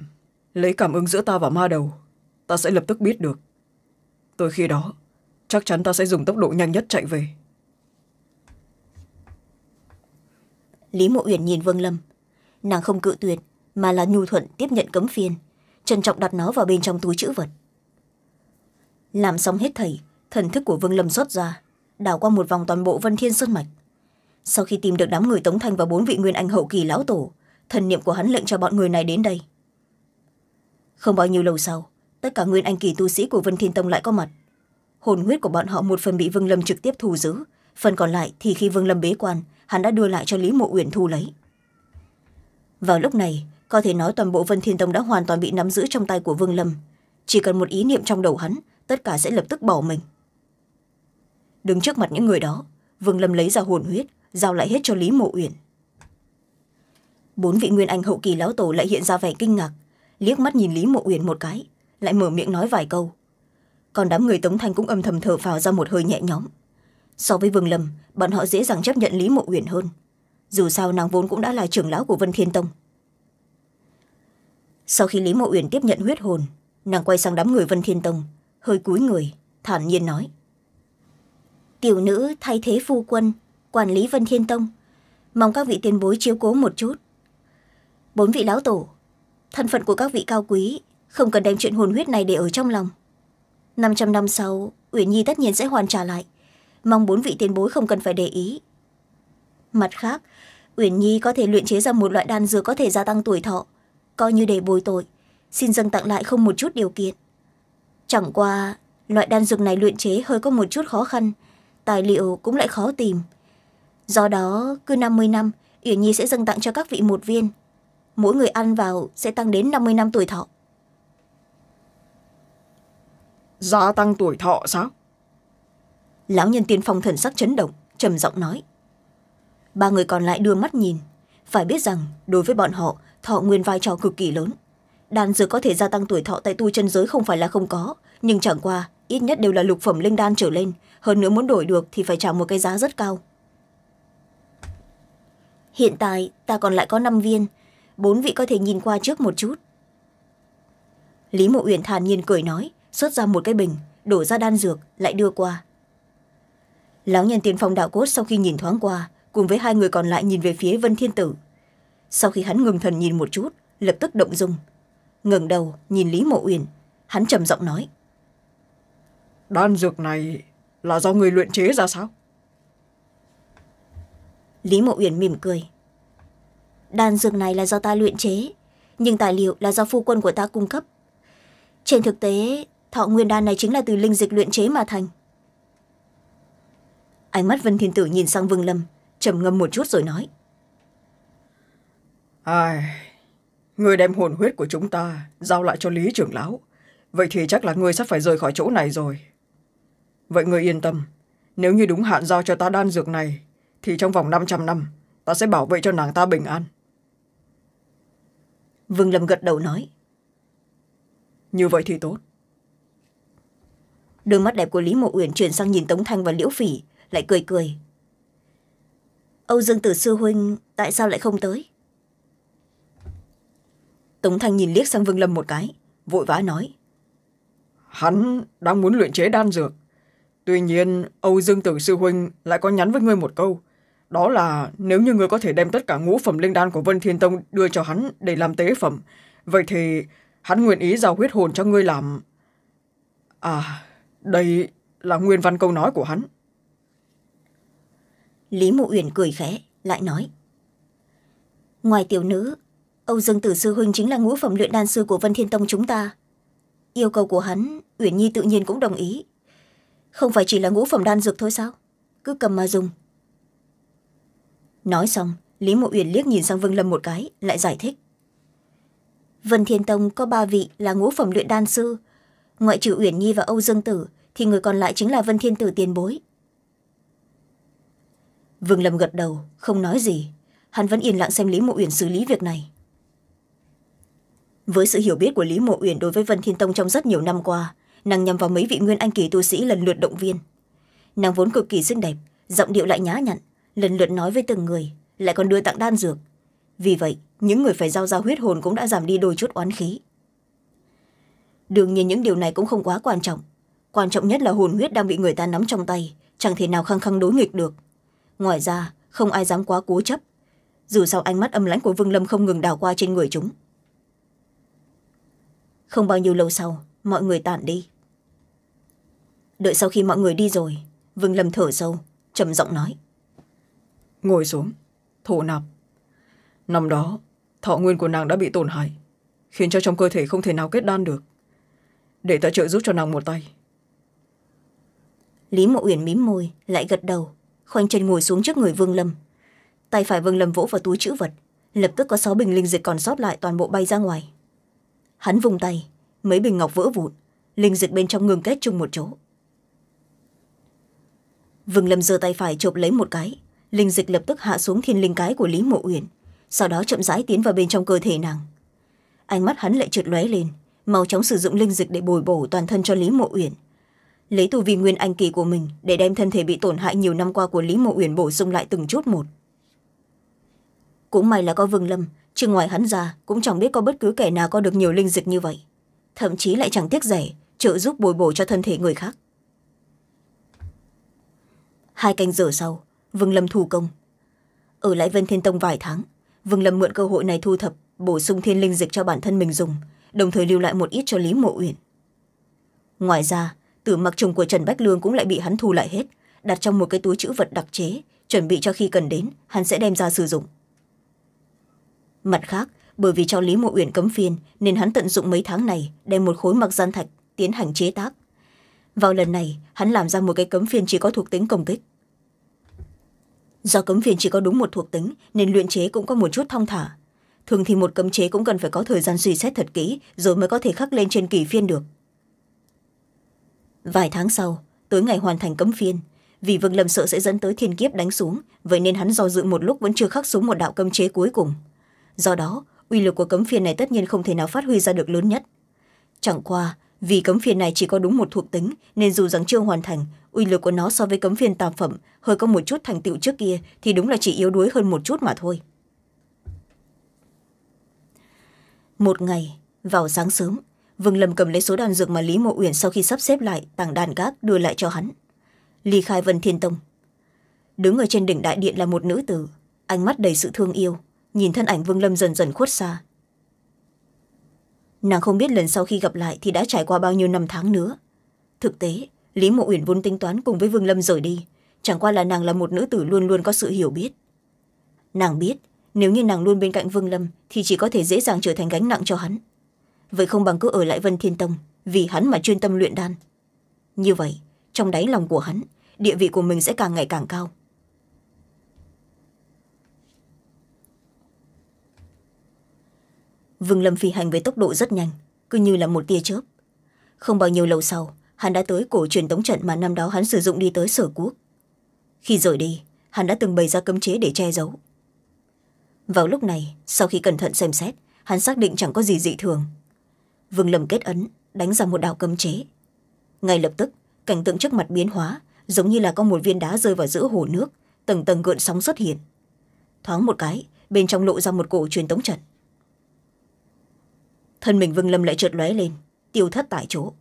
lấy cảm ứng giữa ta và ma đầu ta sẽ lập tức biết được tới khi đó chắc chắn ta sẽ dùng tốc độ nhanh nhất chạy về lý mộ uyển nhìn vương lâm nàng không cự tuyệt mà là nhu thuận tiếp nhận cấm phiên trân trọng đặt nó vào bên trong túi chữ vật làm xong hết thầy thần thức của vương lâm rót ra đào qua một vòng toàn bộ vân thiên sơn mạch sau khi tìm được đám người tống thanh và bốn vị nguyên anh hậu kỳ lão tổ thần niệm của hắn lệnh cho bọn người này đến đây không bao nhiêu lâu sau tất cả nguyên anh kỳ tu sĩ của vân thiên tông lại có mặt hồn huyết của bọn họ một phần bị vương lâm trực tiếp thu giữ phần còn lại thì khi vương lâm bế quan hắn đã đưa lại cho lý mộ uyển thu lấy vào lúc này có thể nói toàn bộ vân thiên tông đã hoàn toàn bị nắm giữ trong tay của vương lâm chỉ cần một ý niệm trong đầu hắn tất cả sẽ lập tức bỏ mình đứng trước mặt những người đó vương lâm lấy ra hồn huyết giao lại hết cho lý mộ uyển bốn vị nguyên anh hậu kỳ lão tổ lại hiện ra vẻ kinh ngạc liếc mắt nhìn lý mộ uyển một cái lại mở miệng nói vài câu còn đám người tống thanh cũng âm thầm thở phào ra một hơi nhẹ nhõm so với vương lâm bọn họ dễ dàng chấp nhận lý mộ uyển hơn dù sao nàng vốn cũng đã là trưởng lão của vân thiên tông sau khi lý mộ uyển tiếp nhận huyết hồn nàng quay sang đám người vân thiên tông hơi cúi người thản nhiên nói tiểu nữ thay thế phu quân quản lý vân thiên tông mong các vị tiền bối chiếu cố một chút bốn vị lão tổ thân phận của các vị cao quý không cần đem chuyện hồn huyết này để ở trong lòng năm trăm năm sau uyển nhi tất nhiên sẽ hoàn trả lại mong bốn vị tiền bối không cần phải để ý mặt khác uyển nhi có thể luyện chế ra một loại đan dược có thể gia tăng tuổi thọ coi như để bồi tội xin dâng tặng lại không một chút điều kiện chẳng qua loại đan dược này luyện chế hơi có một chút khó khăn tài liệu cũng lại khó tìm do đó cứ năm mươi năm yển nhi sẽ dâng tặng cho các vị một viên mỗi người ăn vào sẽ tăng đến năm mươi năm tuổi thọ gia tăng tuổi thọ sao lão nhân tiên phong thần sắc chấn động trầm giọng nói ba người còn lại đưa mắt nhìn phải biết rằng đối với bọn họ thọ nguyên vai trò cực kỳ lớn đan dược có thể gia tăng tuổi thọ tại tu chân giới không phải là không có nhưng chẳng qua ít nhất đều là lục phẩm linh đan trở lên hơn nữa muốn đổi được thì phải trả một cái giá rất cao hiện tại ta còn lại có năm viên bốn vị có thể nhìn qua trước một chút lý mộ uyển thản nhiên cười nói xuất ra một cái bình đổ ra đan dược lại đưa qua lão nhân tiền phong đạo cốt sau khi nhìn thoáng qua cùng với hai người còn lại nhìn về phía vân thiên tử sau khi hắn ngừng thần nhìn một chút lập tức động dung ngẩng đầu nhìn lý mộ uyển hắn trầm giọng nói đan dược này là do người luyện chế ra sao lý mộ uyển mỉm cười đan dược này là do ta luyện chế nhưng tài liệu là do phu quân của ta cung cấp trên thực tế thọ nguyên đan này chính là từ linh dịch luyện chế mà thành ánh mắt vân thiên tử nhìn sang vương lâm trầm ngâm một chút rồi nói ai người đem hồn huyết của chúng ta giao lại cho lý trưởng lão vậy thì chắc là người sắp phải rời khỏi chỗ này rồi Vậy người yên tâm, nếu như đúng hạn giao cho ta đan dược này, thì trong vòng năm trăm năm, ta sẽ bảo vệ cho nàng ta bình an. Vương Lâm gật đầu nói. Như vậy thì tốt. Đôi mắt đẹp của Lý Mộ Uyển chuyển sang nhìn Tống Thanh và Liễu Phỉ, lại cười cười. Âu Dương Tử Sư Huynh tại sao lại không tới? Tống Thanh nhìn liếc sang Vương Lâm một cái, vội vã nói. Hắn đang muốn luyện chế đan dược Tuy nhiên, Âu Dương Tử Sư Huynh lại có nhắn với ngươi một câu. Đó là nếu như ngươi có thể đem tất cả ngũ phẩm linh đan của Vân Thiên Tông đưa cho hắn để làm tế phẩm, vậy thì hắn nguyện ý giao huyết hồn cho ngươi làm... À, đây là nguyên văn câu nói của hắn. Lý Mộ Uyển cười khẽ, lại nói. Ngoài tiểu nữ, Âu Dương Tử Sư Huynh chính là ngũ phẩm luyện đan sư của Vân Thiên Tông chúng ta. Yêu cầu của hắn, Uyển Nhi tự nhiên cũng đồng ý không phải chỉ là ngũ phẩm đan dược thôi sao cứ cầm mà dùng nói xong lý mộ uyển liếc nhìn sang vương lâm một cái lại giải thích vân thiên tông có ba vị là ngũ phẩm luyện đan sư ngoại trừ uyển nhi và âu dương tử thì người còn lại chính là vân thiên tử tiền bối vương lâm gật đầu không nói gì hắn vẫn yên lặng xem lý mộ uyển xử lý việc này với sự hiểu biết của lý mộ uyển đối với vân thiên tông trong rất nhiều năm qua nàng nhằm vào mấy vị nguyên anh kỳ tu sĩ lần lượt động viên nàng vốn cực kỳ xinh đẹp giọng điệu lại nhã nhặn lần lượt nói với từng người lại còn đưa tặng đan dược vì vậy những người phải giao ra huyết hồn cũng đã giảm đi đôi chút oán khí đương nhiên những điều này cũng không quá quan trọng quan trọng nhất là hồn huyết đang bị người ta nắm trong tay chẳng thể nào khăng khăng đối nghịch được ngoài ra không ai dám quá cố chấp dù sao ánh mắt âm lãnh của vương lâm không ngừng đào qua trên người chúng không bao nhiêu lâu sau mọi người tản đi đợi sau khi mọi người đi rồi vương lâm thở sâu trầm giọng nói ngồi xuống thổ nạp năm đó thọ nguyên của nàng đã bị tổn hại khiến cho trong cơ thể không thể nào kết đan được để ta trợ giúp cho nàng một tay lý mộ uyển mím môi lại gật đầu khoanh chân ngồi xuống trước người vương lâm tay phải vương lâm vỗ vào túi chữ vật lập tức có sáu bình linh dịch còn sót lại toàn bộ bay ra ngoài hắn vùng tay mấy bình ngọc vỡ vụn linh dịch bên trong ngừng kết chung một chỗ vương lâm giơ tay phải chộp lấy một cái linh dịch lập tức hạ xuống thiên linh cái của lý mộ uyển sau đó chậm rãi tiến vào bên trong cơ thể nàng ánh mắt hắn lại trượt lóe lên mau chóng sử dụng linh dịch để bồi bổ toàn thân cho lý mộ uyển lấy tu vi nguyên anh kỳ của mình để đem thân thể bị tổn hại nhiều năm qua của lý mộ uyển bổ sung lại từng chút một cũng may là có vương lâm chứ ngoài hắn ra cũng chẳng biết có bất cứ kẻ nào có được nhiều linh dịch như vậy thậm chí lại chẳng tiếc rẻ trợ giúp bồi bổ cho thân thể người khác hai canh giờ sau vương lâm thủ công ở lại vân thiên tông vài tháng vương lâm mượn cơ hội này thu thập bổ sung thiên linh dịch cho bản thân mình dùng đồng thời lưu lại một ít cho lý mộ uyển ngoài ra tử mặc trùng của trần bách lương cũng lại bị hắn thu lại hết đặt trong một cái túi chữ vật đặc chế chuẩn bị cho khi cần đến hắn sẽ đem ra sử dụng mặt khác bởi vì cho lý mộ uyển cấm phiên nên hắn tận dụng mấy tháng này đem một khối mặc gian thạch tiến hành chế tác vào lần này hắn làm ra một cái cấm phiên chỉ có thuộc tính công kích do cấm phiên chỉ có đúng một thuộc tính nên luyện chế cũng có một chút thong thả thường thì một cấm chế cũng cần phải có thời gian suy xét thật kỹ rồi mới có thể khắc lên trên kỳ phiên được vài tháng sau tối ngày hoàn thành cấm phiên vì vương lâm sợ sẽ dẫn tới thiên kiếp đánh xuống vậy nên hắn do dự một lúc vẫn chưa khắc xuống một đạo cấm chế cuối cùng do đó uy lực của cấm phiên này tất nhiên không thể nào phát huy ra được lớn nhất chẳng qua vì cấm phiền này chỉ có đúng một thuộc tính nên dù rằng chưa hoàn thành uy lực của nó so với cấm phiền tam phẩm hơi có một chút thành tựu trước kia thì đúng là chỉ yếu đuối hơn một chút mà thôi một ngày vào sáng sớm vương lâm cầm lấy số đàn dược mà lý mộ uyển sau khi sắp xếp lại tảng đàn gác đưa lại cho hắn ly khai vân thiên tông đứng ở trên đỉnh đại điện là một nữ tử ánh mắt đầy sự thương yêu nhìn thân ảnh vương lâm dần dần khuất xa nàng không biết lần sau khi gặp lại thì đã trải qua bao nhiêu năm tháng nữa thực tế lý mộ uyển vốn tính toán cùng với vương lâm rời đi chẳng qua là nàng là một nữ tử luôn luôn có sự hiểu biết nàng biết nếu như nàng luôn bên cạnh vương lâm thì chỉ có thể dễ dàng trở thành gánh nặng cho hắn vậy không bằng cứ ở lại vân thiên tông vì hắn mà chuyên tâm luyện đan như vậy trong đáy lòng của hắn địa vị của mình sẽ càng ngày càng cao vương lâm phi hành với tốc độ rất nhanh cứ như là một tia chớp không bao nhiêu lâu sau hắn đã tới cổ truyền tống trận mà năm đó hắn sử dụng đi tới sở quốc khi rời đi hắn đã từng bày ra cấm chế để che giấu vào lúc này sau khi cẩn thận xem xét hắn xác định chẳng có gì dị thường vương lâm kết ấn đánh ra một đạo cấm chế ngay lập tức cảnh tượng trước mặt biến hóa giống như là có một viên đá rơi vào giữa hồ nước tầng tầng gợn sóng xuất hiện thoáng một cái bên trong lộ ra một cổ truyền tống trận thân mình vương lâm lại trượt lóe lên tiêu thất tại chỗ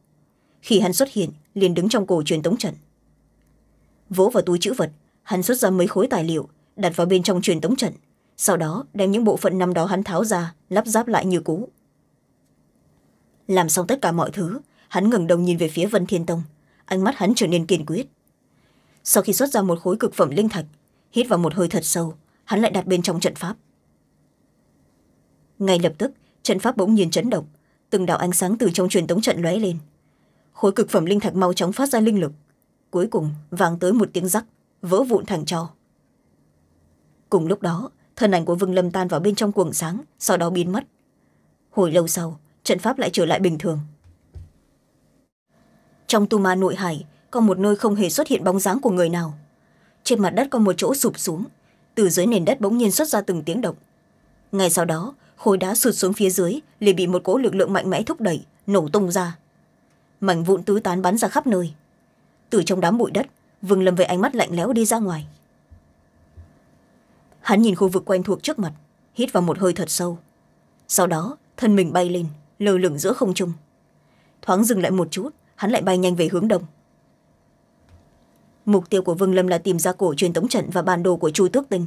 khi hắn xuất hiện liền đứng trong cổ truyền tống trận vỗ vào túi chữ vật hắn xuất ra mấy khối tài liệu đặt vào bên trong truyền tống trận sau đó đem những bộ phận năm đó hắn tháo ra lắp ráp lại như cũ làm xong tất cả mọi thứ hắn ngừng đầu nhìn về phía vân thiên tông ánh mắt hắn trở nên kiên quyết sau khi xuất ra một khối cực phẩm linh thạch hít vào một hơi thật sâu hắn lại đặt bên trong trận pháp ngay lập tức trận pháp bỗng nhiên chấn động từng đạo ánh sáng từ trong truyền tống trận lóe lên khối cực phẩm linh thạch mau chóng phát ra linh lực cuối cùng vang tới một tiếng rắc vỡ vụn thành cho cùng lúc đó thân ảnh của vương lâm tan vào bên trong cuồng sáng sau đó biến mất hồi lâu sau trận pháp lại trở lại bình thường trong tu ma nội hải có một nơi không hề xuất hiện bóng dáng của người nào trên mặt đất có một chỗ sụp xuống từ dưới nền đất bỗng nhiên xuất ra từng tiếng động ngay sau đó khối đá sụt xuống phía dưới liền bị một cỗ lực lượng mạnh mẽ thúc đẩy nổ tung ra mảnh vụn tứ tán bắn ra khắp nơi từ trong đám bụi đất vương lâm với ánh mắt lạnh lẽo đi ra ngoài hắn nhìn khu vực quen thuộc trước mặt hít vào một hơi thật sâu sau đó thân mình bay lên lơ lửng giữa không trung thoáng dừng lại một chút hắn lại bay nhanh về hướng đông mục tiêu của vương lâm là tìm ra cổ truyền tống trận và bản đồ của chu tước tinh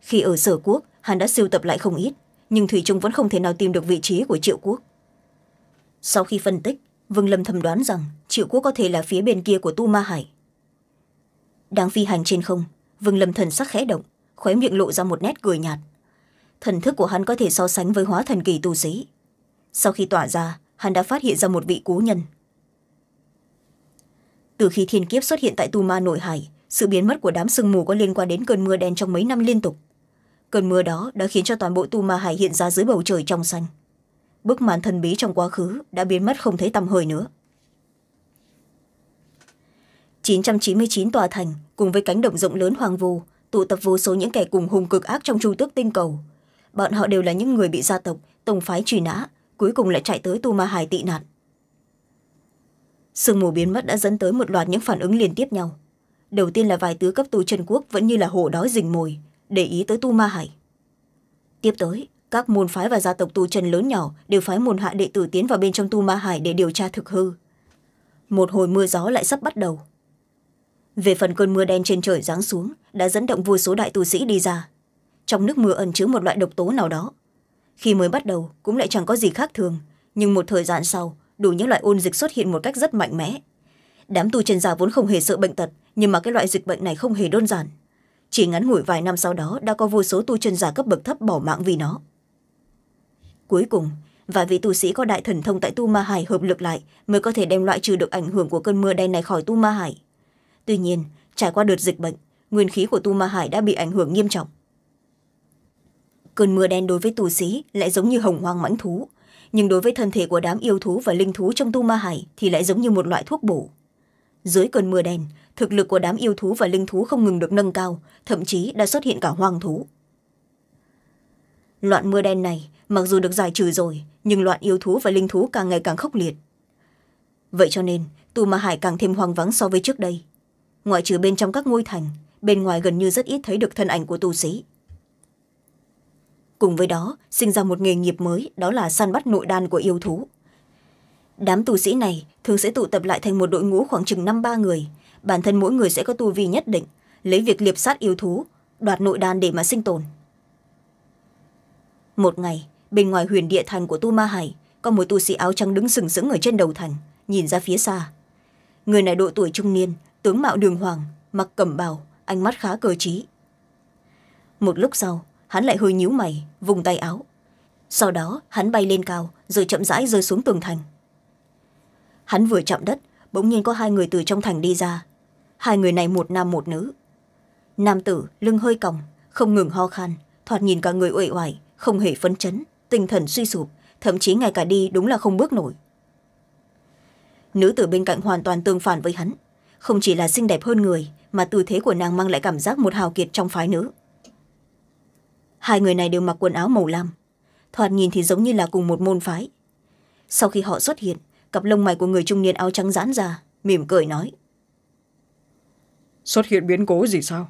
khi ở sở quốc hắn đã siêu tập lại không ít nhưng thủy trung vẫn không thể nào tìm được vị trí của triệu quốc sau khi phân tích vương lâm thầm đoán rằng triệu quốc có thể là phía bên kia của tu ma hải đang phi hành trên không vương lâm thần sắc khẽ động khóe miệng lộ ra một nét cười nhạt thần thức của hắn có thể so sánh với hóa thần kỳ tu sĩ sau khi tỏa ra hắn đã phát hiện ra một vị cố nhân từ khi thiên kiếp xuất hiện tại tu ma nội hải sự biến mất của đám sương mù có liên quan đến cơn mưa đen trong mấy năm liên tục cơn mưa đó đã khiến cho toàn bộ tu ma hải hiện ra dưới bầu trời trong xanh bức màn thần bí trong quá khứ đã biến mất không thấy tăm hơi nữa 999 tòa thành cùng với cánh đồng rộng lớn hoàng vù tụ tập vô số những kẻ cùng hùng cực ác trong chu tước tinh cầu bọn họ đều là những người bị gia tộc tổng phái truy nã cuối cùng lại chạy tới tu ma hải tị nạn sương mù biến mất đã dẫn tới một loạt những phản ứng liên tiếp nhau đầu tiên là vài tứ cấp tù trần quốc vẫn như là hổ đói rình mồi để ý tới tu ma hải tiếp tới các môn phái và gia tộc tu trần lớn nhỏ đều phái môn hạ đệ tử tiến vào bên trong tu ma hải để điều tra thực hư một hồi mưa gió lại sắp bắt đầu về phần cơn mưa đen trên trời giáng xuống đã dẫn động vô số đại tu sĩ đi ra trong nước mưa ẩn chứa một loại độc tố nào đó khi mới bắt đầu cũng lại chẳng có gì khác thường nhưng một thời gian sau đủ những loại ôn dịch xuất hiện một cách rất mạnh mẽ đám tu trần già vốn không hề sợ bệnh tật nhưng mà cái loại dịch bệnh này không hề đơn giản chỉ ngắn ngủi vài năm sau đó đã có vô số tu chân giả cấp bậc thấp bỏ mạng vì nó cuối cùng vài vị tu sĩ có đại thần thông tại tu ma hải hợp lực lại mới có thể đem loại trừ được ảnh hưởng của cơn mưa đen này khỏi tu ma hải tuy nhiên trải qua đợt dịch bệnh nguyên khí của tu ma hải đã bị ảnh hưởng nghiêm trọng cơn mưa đen đối với tu sĩ lại giống như hồng hoang mãnh thú nhưng đối với thân thể của đám yêu thú và linh thú trong tu ma hải thì lại giống như một loại thuốc bổ dưới cơn mưa đen thực lực của đám yêu thú và linh thú không ngừng được nâng cao thậm chí đã xuất hiện cả hoang thú loạn mưa đen này mặc dù được giải trừ rồi nhưng loạn yêu thú và linh thú càng ngày càng khốc liệt vậy cho nên tù mà hải càng thêm hoang vắng so với trước đây ngoại trừ bên trong các ngôi thành bên ngoài gần như rất ít thấy được thân ảnh của tù sĩ cùng với đó sinh ra một nghề nghiệp mới đó là săn bắt nội đan của yêu thú đám tù sĩ này thường sẽ tụ tập lại thành một đội ngũ khoảng chừng năm ba người bản thân mỗi người sẽ có tu vi nhất định lấy việc liệp sát yêu thú đoạt nội đàn để mà sinh tồn một ngày bên ngoài huyền địa thành của tu ma hải có một tu sĩ áo trắng đứng sừng sững ở trên đầu thành nhìn ra phía xa người này độ tuổi trung niên tướng mạo đường hoàng mặc cẩm bào ánh mắt khá cơ trí một lúc sau hắn lại hơi nhíu mày vùng tay áo sau đó hắn bay lên cao rồi chậm rãi rơi xuống tường thành hắn vừa chạm đất bỗng nhiên có hai người từ trong thành đi ra hai người này một nam một nữ nam tử lưng hơi còng không ngừng ho khan thoạt nhìn cả người uể oải không hề phấn chấn tinh thần suy sụp thậm chí ngay cả đi đúng là không bước nổi nữ tử bên cạnh hoàn toàn tương phản với hắn không chỉ là xinh đẹp hơn người mà tư thế của nàng mang lại cảm giác một hào kiệt trong phái nữ hai người này đều mặc quần áo màu lam thoạt nhìn thì giống như là cùng một môn phái sau khi họ xuất hiện cặp lông mày của người trung niên áo trắng giãn ra mỉm cười nói xuất hiện biến cố gì sao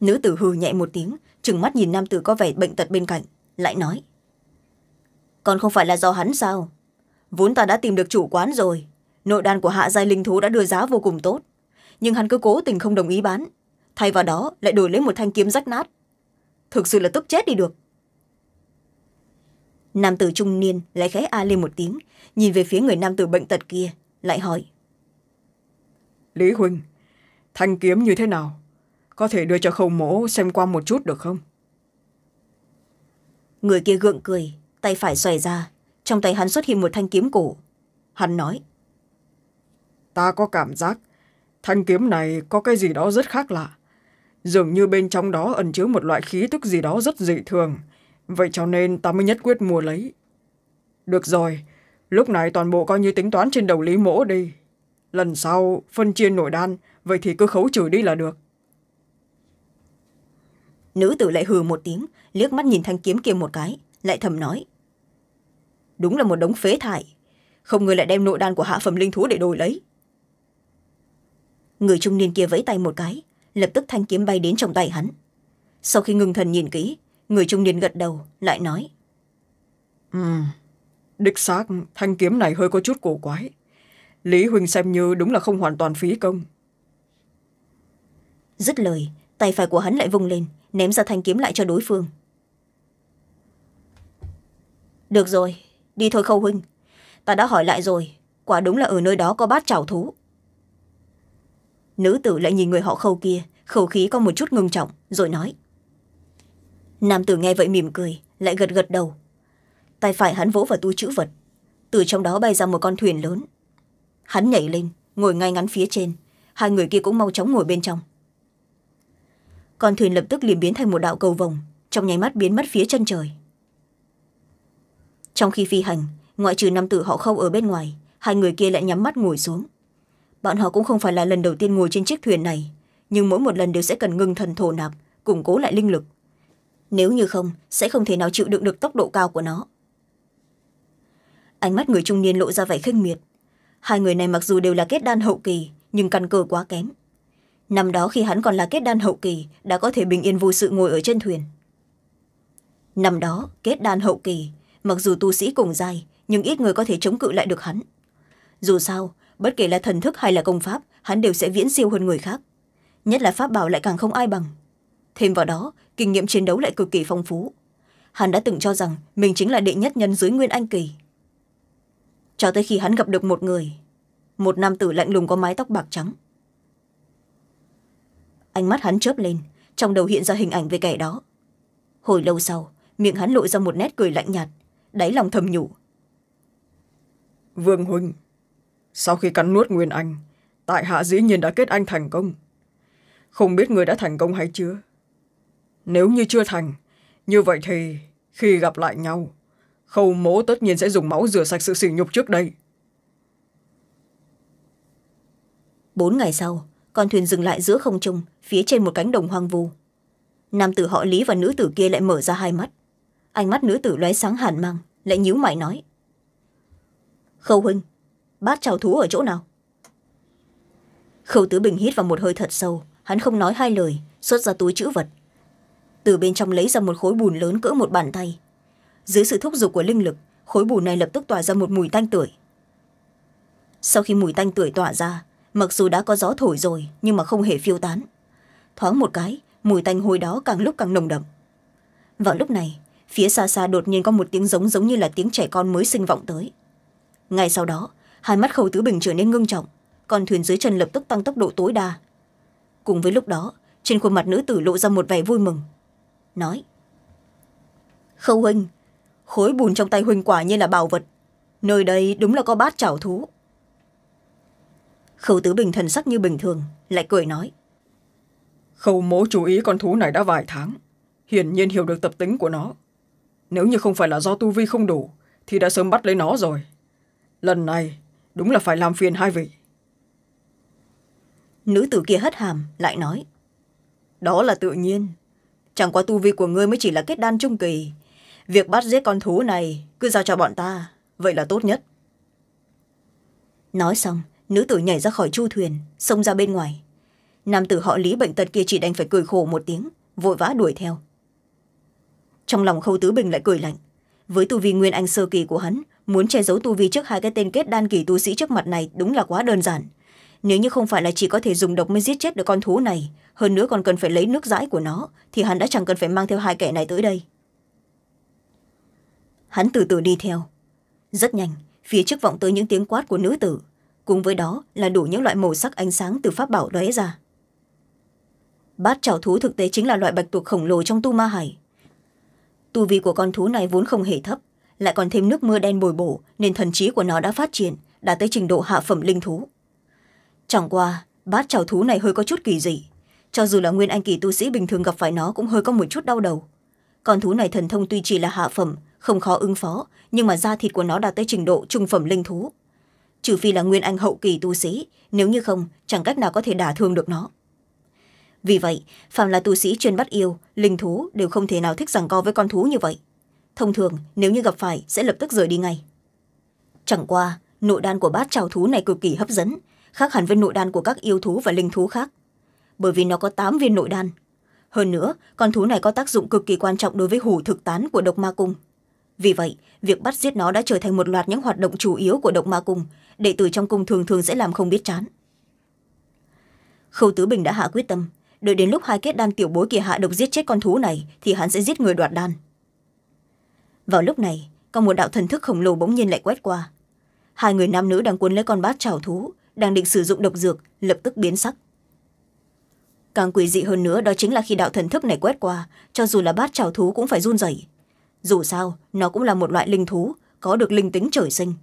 nữ tử hừ nhẹ một tiếng chừng mắt nhìn nam tử có vẻ bệnh tật bên cạnh lại nói còn không phải là do hắn sao vốn ta đã tìm được chủ quán rồi nội đàn của hạ giai linh thú đã đưa giá vô cùng tốt nhưng hắn cứ cố tình không đồng ý bán thay vào đó lại đổi lấy một thanh kiếm rách nát thực sự là tức chết đi được nam tử trung niên lại khẽ a lên một tiếng nhìn về phía người nam tử bệnh tật kia lại hỏi lý huynh thanh kiếm như thế nào có thể đưa cho khâu mỗ xem qua một chút được không người kia gượng cười tay phải xoay ra trong tay hắn xuất hiện một thanh kiếm cổ hắn nói ta có cảm giác thanh kiếm này có cái gì đó rất khác lạ dường như bên trong đó ẩn chứa một loại khí tức gì đó rất dị thường Vậy cho nên ta mới nhất quyết mua lấy. Được rồi, lúc này toàn bộ coi như tính toán trên đầu lý mỗ đi. Lần sau, phân chia nổi đan, vậy thì cứ khấu trừ đi là được. Nữ tử lại hừ một tiếng, liếc mắt nhìn thanh kiếm kia một cái, lại thầm nói. Đúng là một đống phế thải, không người lại đem nội đan của hạ phẩm linh thú để đổi lấy. Người trung niên kia vẫy tay một cái, lập tức thanh kiếm bay đến trong tay hắn. Sau khi ngừng thần nhìn kỹ, người trung niên gật đầu lại nói ừ đích xác thanh kiếm này hơi có chút cổ quái lý huynh xem như đúng là không hoàn toàn phí công dứt lời tay phải của hắn lại vung lên ném ra thanh kiếm lại cho đối phương được rồi đi thôi khâu huynh ta đã hỏi lại rồi quả đúng là ở nơi đó có bát chảo thú nữ tử lại nhìn người họ khâu kia khẩu khí có một chút ngưng trọng rồi nói nam tử nghe vậy mỉm cười lại gật gật đầu tay phải hắn vỗ vào túi chữ vật từ trong đó bay ra một con thuyền lớn hắn nhảy lên ngồi ngay ngắn phía trên hai người kia cũng mau chóng ngồi bên trong con thuyền lập tức liền biến thành một đạo cầu vồng trong nháy mắt biến mất phía chân trời trong khi phi hành ngoại trừ nam tử họ khâu ở bên ngoài hai người kia lại nhắm mắt ngồi xuống bọn họ cũng không phải là lần đầu tiên ngồi trên chiếc thuyền này nhưng mỗi một lần đều sẽ cần ngừng thần thổ nạp củng cố lại linh lực nếu như không sẽ không thể nào chịu đựng được tốc độ cao của nó ánh mắt người trung niên lộ ra vẻ khinh miệt hai người này mặc dù đều là kết đan hậu kỳ nhưng căn cơ quá kém năm đó khi hắn còn là kết đan hậu kỳ đã có thể bình yên vô sự ngồi ở trên thuyền năm đó kết đan hậu kỳ mặc dù tu sĩ cùng dài nhưng ít người có thể chống cự lại được hắn dù sao bất kể là thần thức hay là công pháp hắn đều sẽ viễn siêu hơn người khác nhất là pháp bảo lại càng không ai bằng thêm vào đó kinh nghiệm chiến đấu lại cực kỳ phong phú hắn đã từng cho rằng mình chính là đệ nhất nhân dưới nguyên anh kỳ cho tới khi hắn gặp được một người một nam tử lạnh lùng có mái tóc bạc trắng ánh mắt hắn chớp lên trong đầu hiện ra hình ảnh về kẻ đó hồi lâu sau miệng hắn lộ ra một nét cười lạnh nhạt đáy lòng thầm nhủ vương huynh sau khi cắn nuốt nguyên anh tại hạ dĩ nhiên đã kết anh thành công không biết người đã thành công hay chưa nếu như chưa thành, như vậy thì khi gặp lại nhau, khâu mố tất nhiên sẽ dùng máu rửa sạch sự sỉ nhục trước đây. Bốn ngày sau, con thuyền dừng lại giữa không trung, phía trên một cánh đồng hoang vu. Nam tử họ Lý và nữ tử kia lại mở ra hai mắt. Ánh mắt nữ tử lóe sáng hàn mang, lại nhíu mày nói. Khâu huynh, bát trào thú ở chỗ nào? Khâu Tứ Bình hít vào một hơi thật sâu, hắn không nói hai lời, xuất ra túi chữ vật, từ bên trong lấy ra một khối bùn lớn cỡ một bàn tay dưới sự thúc giục của linh lực khối bùn này lập tức tỏa ra một mùi tanh tưởi sau khi mùi tanh tưởi tỏa ra mặc dù đã có gió thổi rồi nhưng mà không hề phiêu tán thoáng một cái mùi tanh hôi đó càng lúc càng nồng đậm vào lúc này phía xa xa đột nhiên có một tiếng giống giống như là tiếng trẻ con mới sinh vọng tới ngay sau đó hai mắt khâu tứ bình trở nên ngưng trọng con thuyền dưới chân lập tức tăng tốc độ tối đa cùng với lúc đó trên khuôn mặt nữ tử lộ ra một vẻ vui mừng nói khâu huynh khối bùn trong tay huynh quả như là bảo vật nơi đây đúng là có bát chảo thú khâu tứ bình thần sắc như bình thường lại cười nói khâu mố chú ý con thú này đã vài tháng hiển nhiên hiểu được tập tính của nó nếu như không phải là do tu vi không đủ thì đã sớm bắt lấy nó rồi lần này đúng là phải làm phiền hai vị nữ tử kia hất hàm lại nói đó là tự nhiên chẳng qua tu vi của ngươi mới chỉ là kết đan trung kỳ việc bắt giết con thú này cứ giao cho bọn ta vậy là tốt nhất nói xong nữ tử nhảy ra khỏi chu thuyền xông ra bên ngoài nam tử họ lý bệnh tật kia chỉ đành phải cười khổ một tiếng vội vã đuổi theo trong lòng khâu tứ bình lại cười lạnh với tu vi nguyên anh sơ kỳ của hắn muốn che giấu tu vi trước hai cái tên kết đan kỳ tu sĩ trước mặt này đúng là quá đơn giản nếu như không phải là chỉ có thể dùng độc mới giết chết được con thú này hơn nữa còn cần phải lấy nước dãi của nó thì hắn đã chẳng cần phải mang theo hai kẻ này tới đây hắn từ từ đi theo rất nhanh phía trước vọng tới những tiếng quát của nữ tử cùng với đó là đủ những loại màu sắc ánh sáng từ pháp bảo đóe ra bát chảo thú thực tế chính là loại bạch tuộc khổng lồ trong tu ma hải tu vi của con thú này vốn không hề thấp lại còn thêm nước mưa đen bồi bổ nên thần trí của nó đã phát triển đạt tới trình độ hạ phẩm linh thú chẳng qua bát trào thú này hơi có chút kỳ dị cho dù là nguyên anh kỳ tu sĩ bình thường gặp phải nó cũng hơi có một chút đau đầu con thú này thần thông tuy chỉ là hạ phẩm không khó ứng phó nhưng mà da thịt của nó đạt tới trình độ trung phẩm linh thú trừ phi là nguyên anh hậu kỳ tu sĩ nếu như không chẳng cách nào có thể đả thương được nó vì vậy phàm là tu sĩ chuyên bắt yêu linh thú đều không thể nào thích rằng co với con thú như vậy thông thường nếu như gặp phải sẽ lập tức rời đi ngay chẳng qua nội đan của bát trào thú này cực kỳ hấp dẫn khác hẳn với nội đan của các yêu thú và linh thú khác bởi vì nó có tám viên nội đan hơn nữa con thú này có tác dụng cực kỳ quan trọng đối với hủ thực tán của độc ma cung vì vậy việc bắt giết nó đã trở thành một loạt những hoạt động chủ yếu của độc ma cung đệ tử trong cung thường thường sẽ làm không biết chán khâu tứ bình đã hạ quyết tâm đợi đến lúc hai kết đan tiểu bối kia hạ độc giết chết con thú này thì hắn sẽ giết người đoạt đan vào lúc này có một đạo thần thức khổng lồ bỗng nhiên lại quét qua hai người nam nữ đang cuốn lấy con bát trào thú đang định sử dụng độc dược lập tức biến sắc càng quỷ dị hơn nữa đó chính là khi đạo thần thức này quét qua cho dù là bát trào thú cũng phải run rẩy dù sao nó cũng là một loại linh thú có được linh tính trời sinh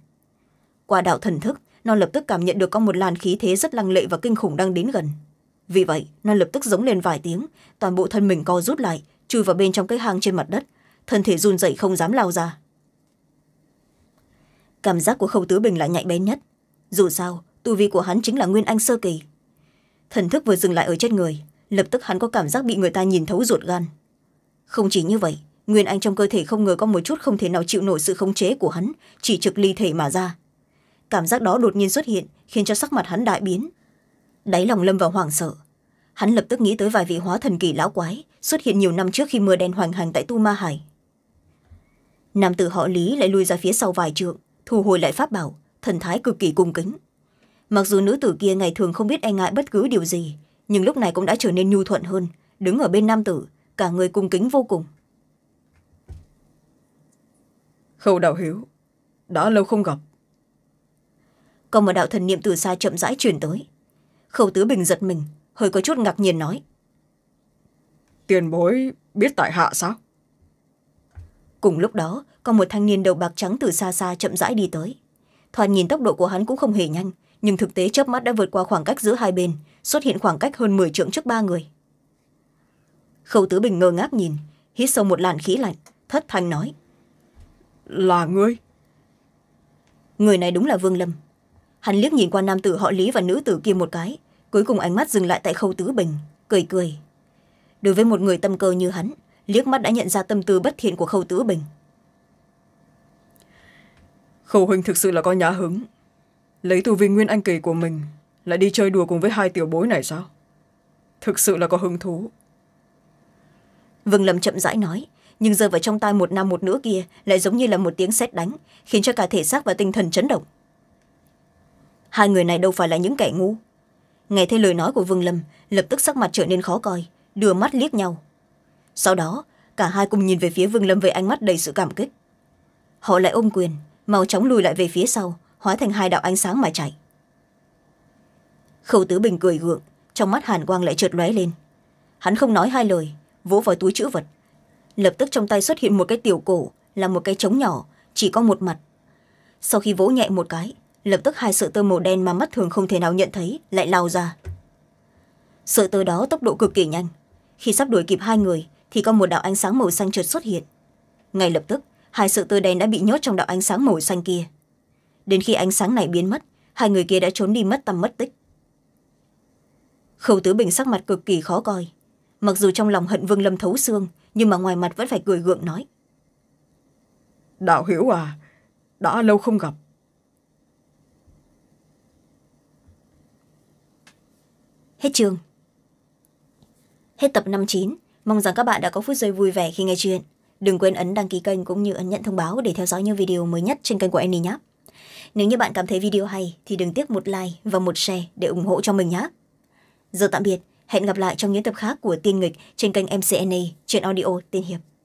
qua đạo thần thức nó lập tức cảm nhận được có một làn khí thế rất lăng lệ và kinh khủng đang đến gần vì vậy nó lập tức giống lên vài tiếng toàn bộ thân mình co rút lại chui vào bên trong cái hang trên mặt đất thân thể run rẩy không dám lao ra cảm giác của khâu tứ bình lại nhạy bén nhất dù sao tu vi của hắn chính là nguyên anh sơ kỳ thần thức vừa dừng lại ở trên người lập tức hắn có cảm giác bị người ta nhìn thấu ruột gan không chỉ như vậy nguyên anh trong cơ thể không ngờ có một chút không thể nào chịu nổi sự khống chế của hắn chỉ trực ly thể mà ra cảm giác đó đột nhiên xuất hiện khiến cho sắc mặt hắn đại biến đáy lòng lâm vào hoảng sợ hắn lập tức nghĩ tới vài vị hóa thần kỳ lão quái xuất hiện nhiều năm trước khi mưa đen hoành hành tại tu ma hải nam tử họ lý lại lui ra phía sau vài trượng thu hồi lại pháp bảo thần thái cực kỳ cung kính mặc dù nữ tử kia ngày thường không biết e ngại bất cứ điều gì nhưng lúc này cũng đã trở nên nhu thuận hơn đứng ở bên nam tử cả người cung kính vô cùng khâu đạo hiếu đã lâu không gặp còn một đạo thần niệm từ xa chậm rãi chuyển tới khâu tứ bình giật mình hơi có chút ngạc nhiên nói tiền bối biết tại hạ sao cùng lúc đó còn một thanh niên đầu bạc trắng từ xa xa chậm rãi đi tới thoạt nhìn tốc độ của hắn cũng không hề nhanh nhưng thực tế chớp mắt đã vượt qua khoảng cách giữa hai bên xuất hiện khoảng cách hơn mười trượng trước ba người khâu tứ bình ngơ ngác nhìn hít sâu một làn khí lạnh thất thanh nói là ngươi người này đúng là vương lâm hắn liếc nhìn qua nam tử họ lý và nữ tử kia một cái cuối cùng ánh mắt dừng lại tại khâu tứ bình cười cười đối với một người tâm cơ như hắn liếc mắt đã nhận ra tâm tư bất thiện của khâu tứ bình khâu huynh thực sự là có nhã hứng lấy tù vinh nguyên anh kỳ của mình lại đi chơi đùa cùng với hai tiểu bối này sao thực sự là có hứng thú vương lâm chậm rãi nói nhưng rơi vào trong tai một nam một nữ kia lại giống như là một tiếng sét đánh khiến cho cả thể xác và tinh thần chấn động hai người này đâu phải là những kẻ ngu nghe thấy lời nói của vương lâm lập tức sắc mặt trở nên khó coi đưa mắt liếc nhau sau đó cả hai cùng nhìn về phía vương lâm với ánh mắt đầy sự cảm kích họ lại ôm quyền mau chóng lùi lại về phía sau hóa thành hai đạo ánh sáng mà chạy khâu tứ bình cười gượng trong mắt hàn quang lại trượt lóe lên hắn không nói hai lời vỗ vào túi chữ vật lập tức trong tay xuất hiện một cái tiểu cổ là một cái trống nhỏ chỉ có một mặt sau khi vỗ nhẹ một cái lập tức hai sợi tơ màu đen mà mắt thường không thể nào nhận thấy lại lao ra sợi tơ đó tốc độ cực kỳ nhanh khi sắp đuổi kịp hai người thì có một đạo ánh sáng màu xanh chợt xuất hiện ngay lập tức hai sợi tơ đen đã bị nhốt trong đạo ánh sáng màu xanh kia đến khi ánh sáng này biến mất hai người kia đã trốn đi mất tầm mất tích khâu tứ bình sắc mặt cực kỳ khó coi mặc dù trong lòng hận vương lâm thấu xương nhưng mà ngoài mặt vẫn phải cười gượng nói đạo hiểu à đã lâu không gặp hết chương hết tập năm chín mong rằng các bạn đã có phút giây vui vẻ khi nghe chuyện đừng quên ấn đăng ký kênh cũng như ấn nhận thông báo để theo dõi những video mới nhất trên kênh của Annie nhé nếu như bạn cảm thấy video hay thì đừng tiếc một like và một share để ủng hộ cho mình nhé giờ tạm biệt hẹn gặp lại trong những tập khác của tiên nghịch trên kênh mcna trên audio tiên hiệp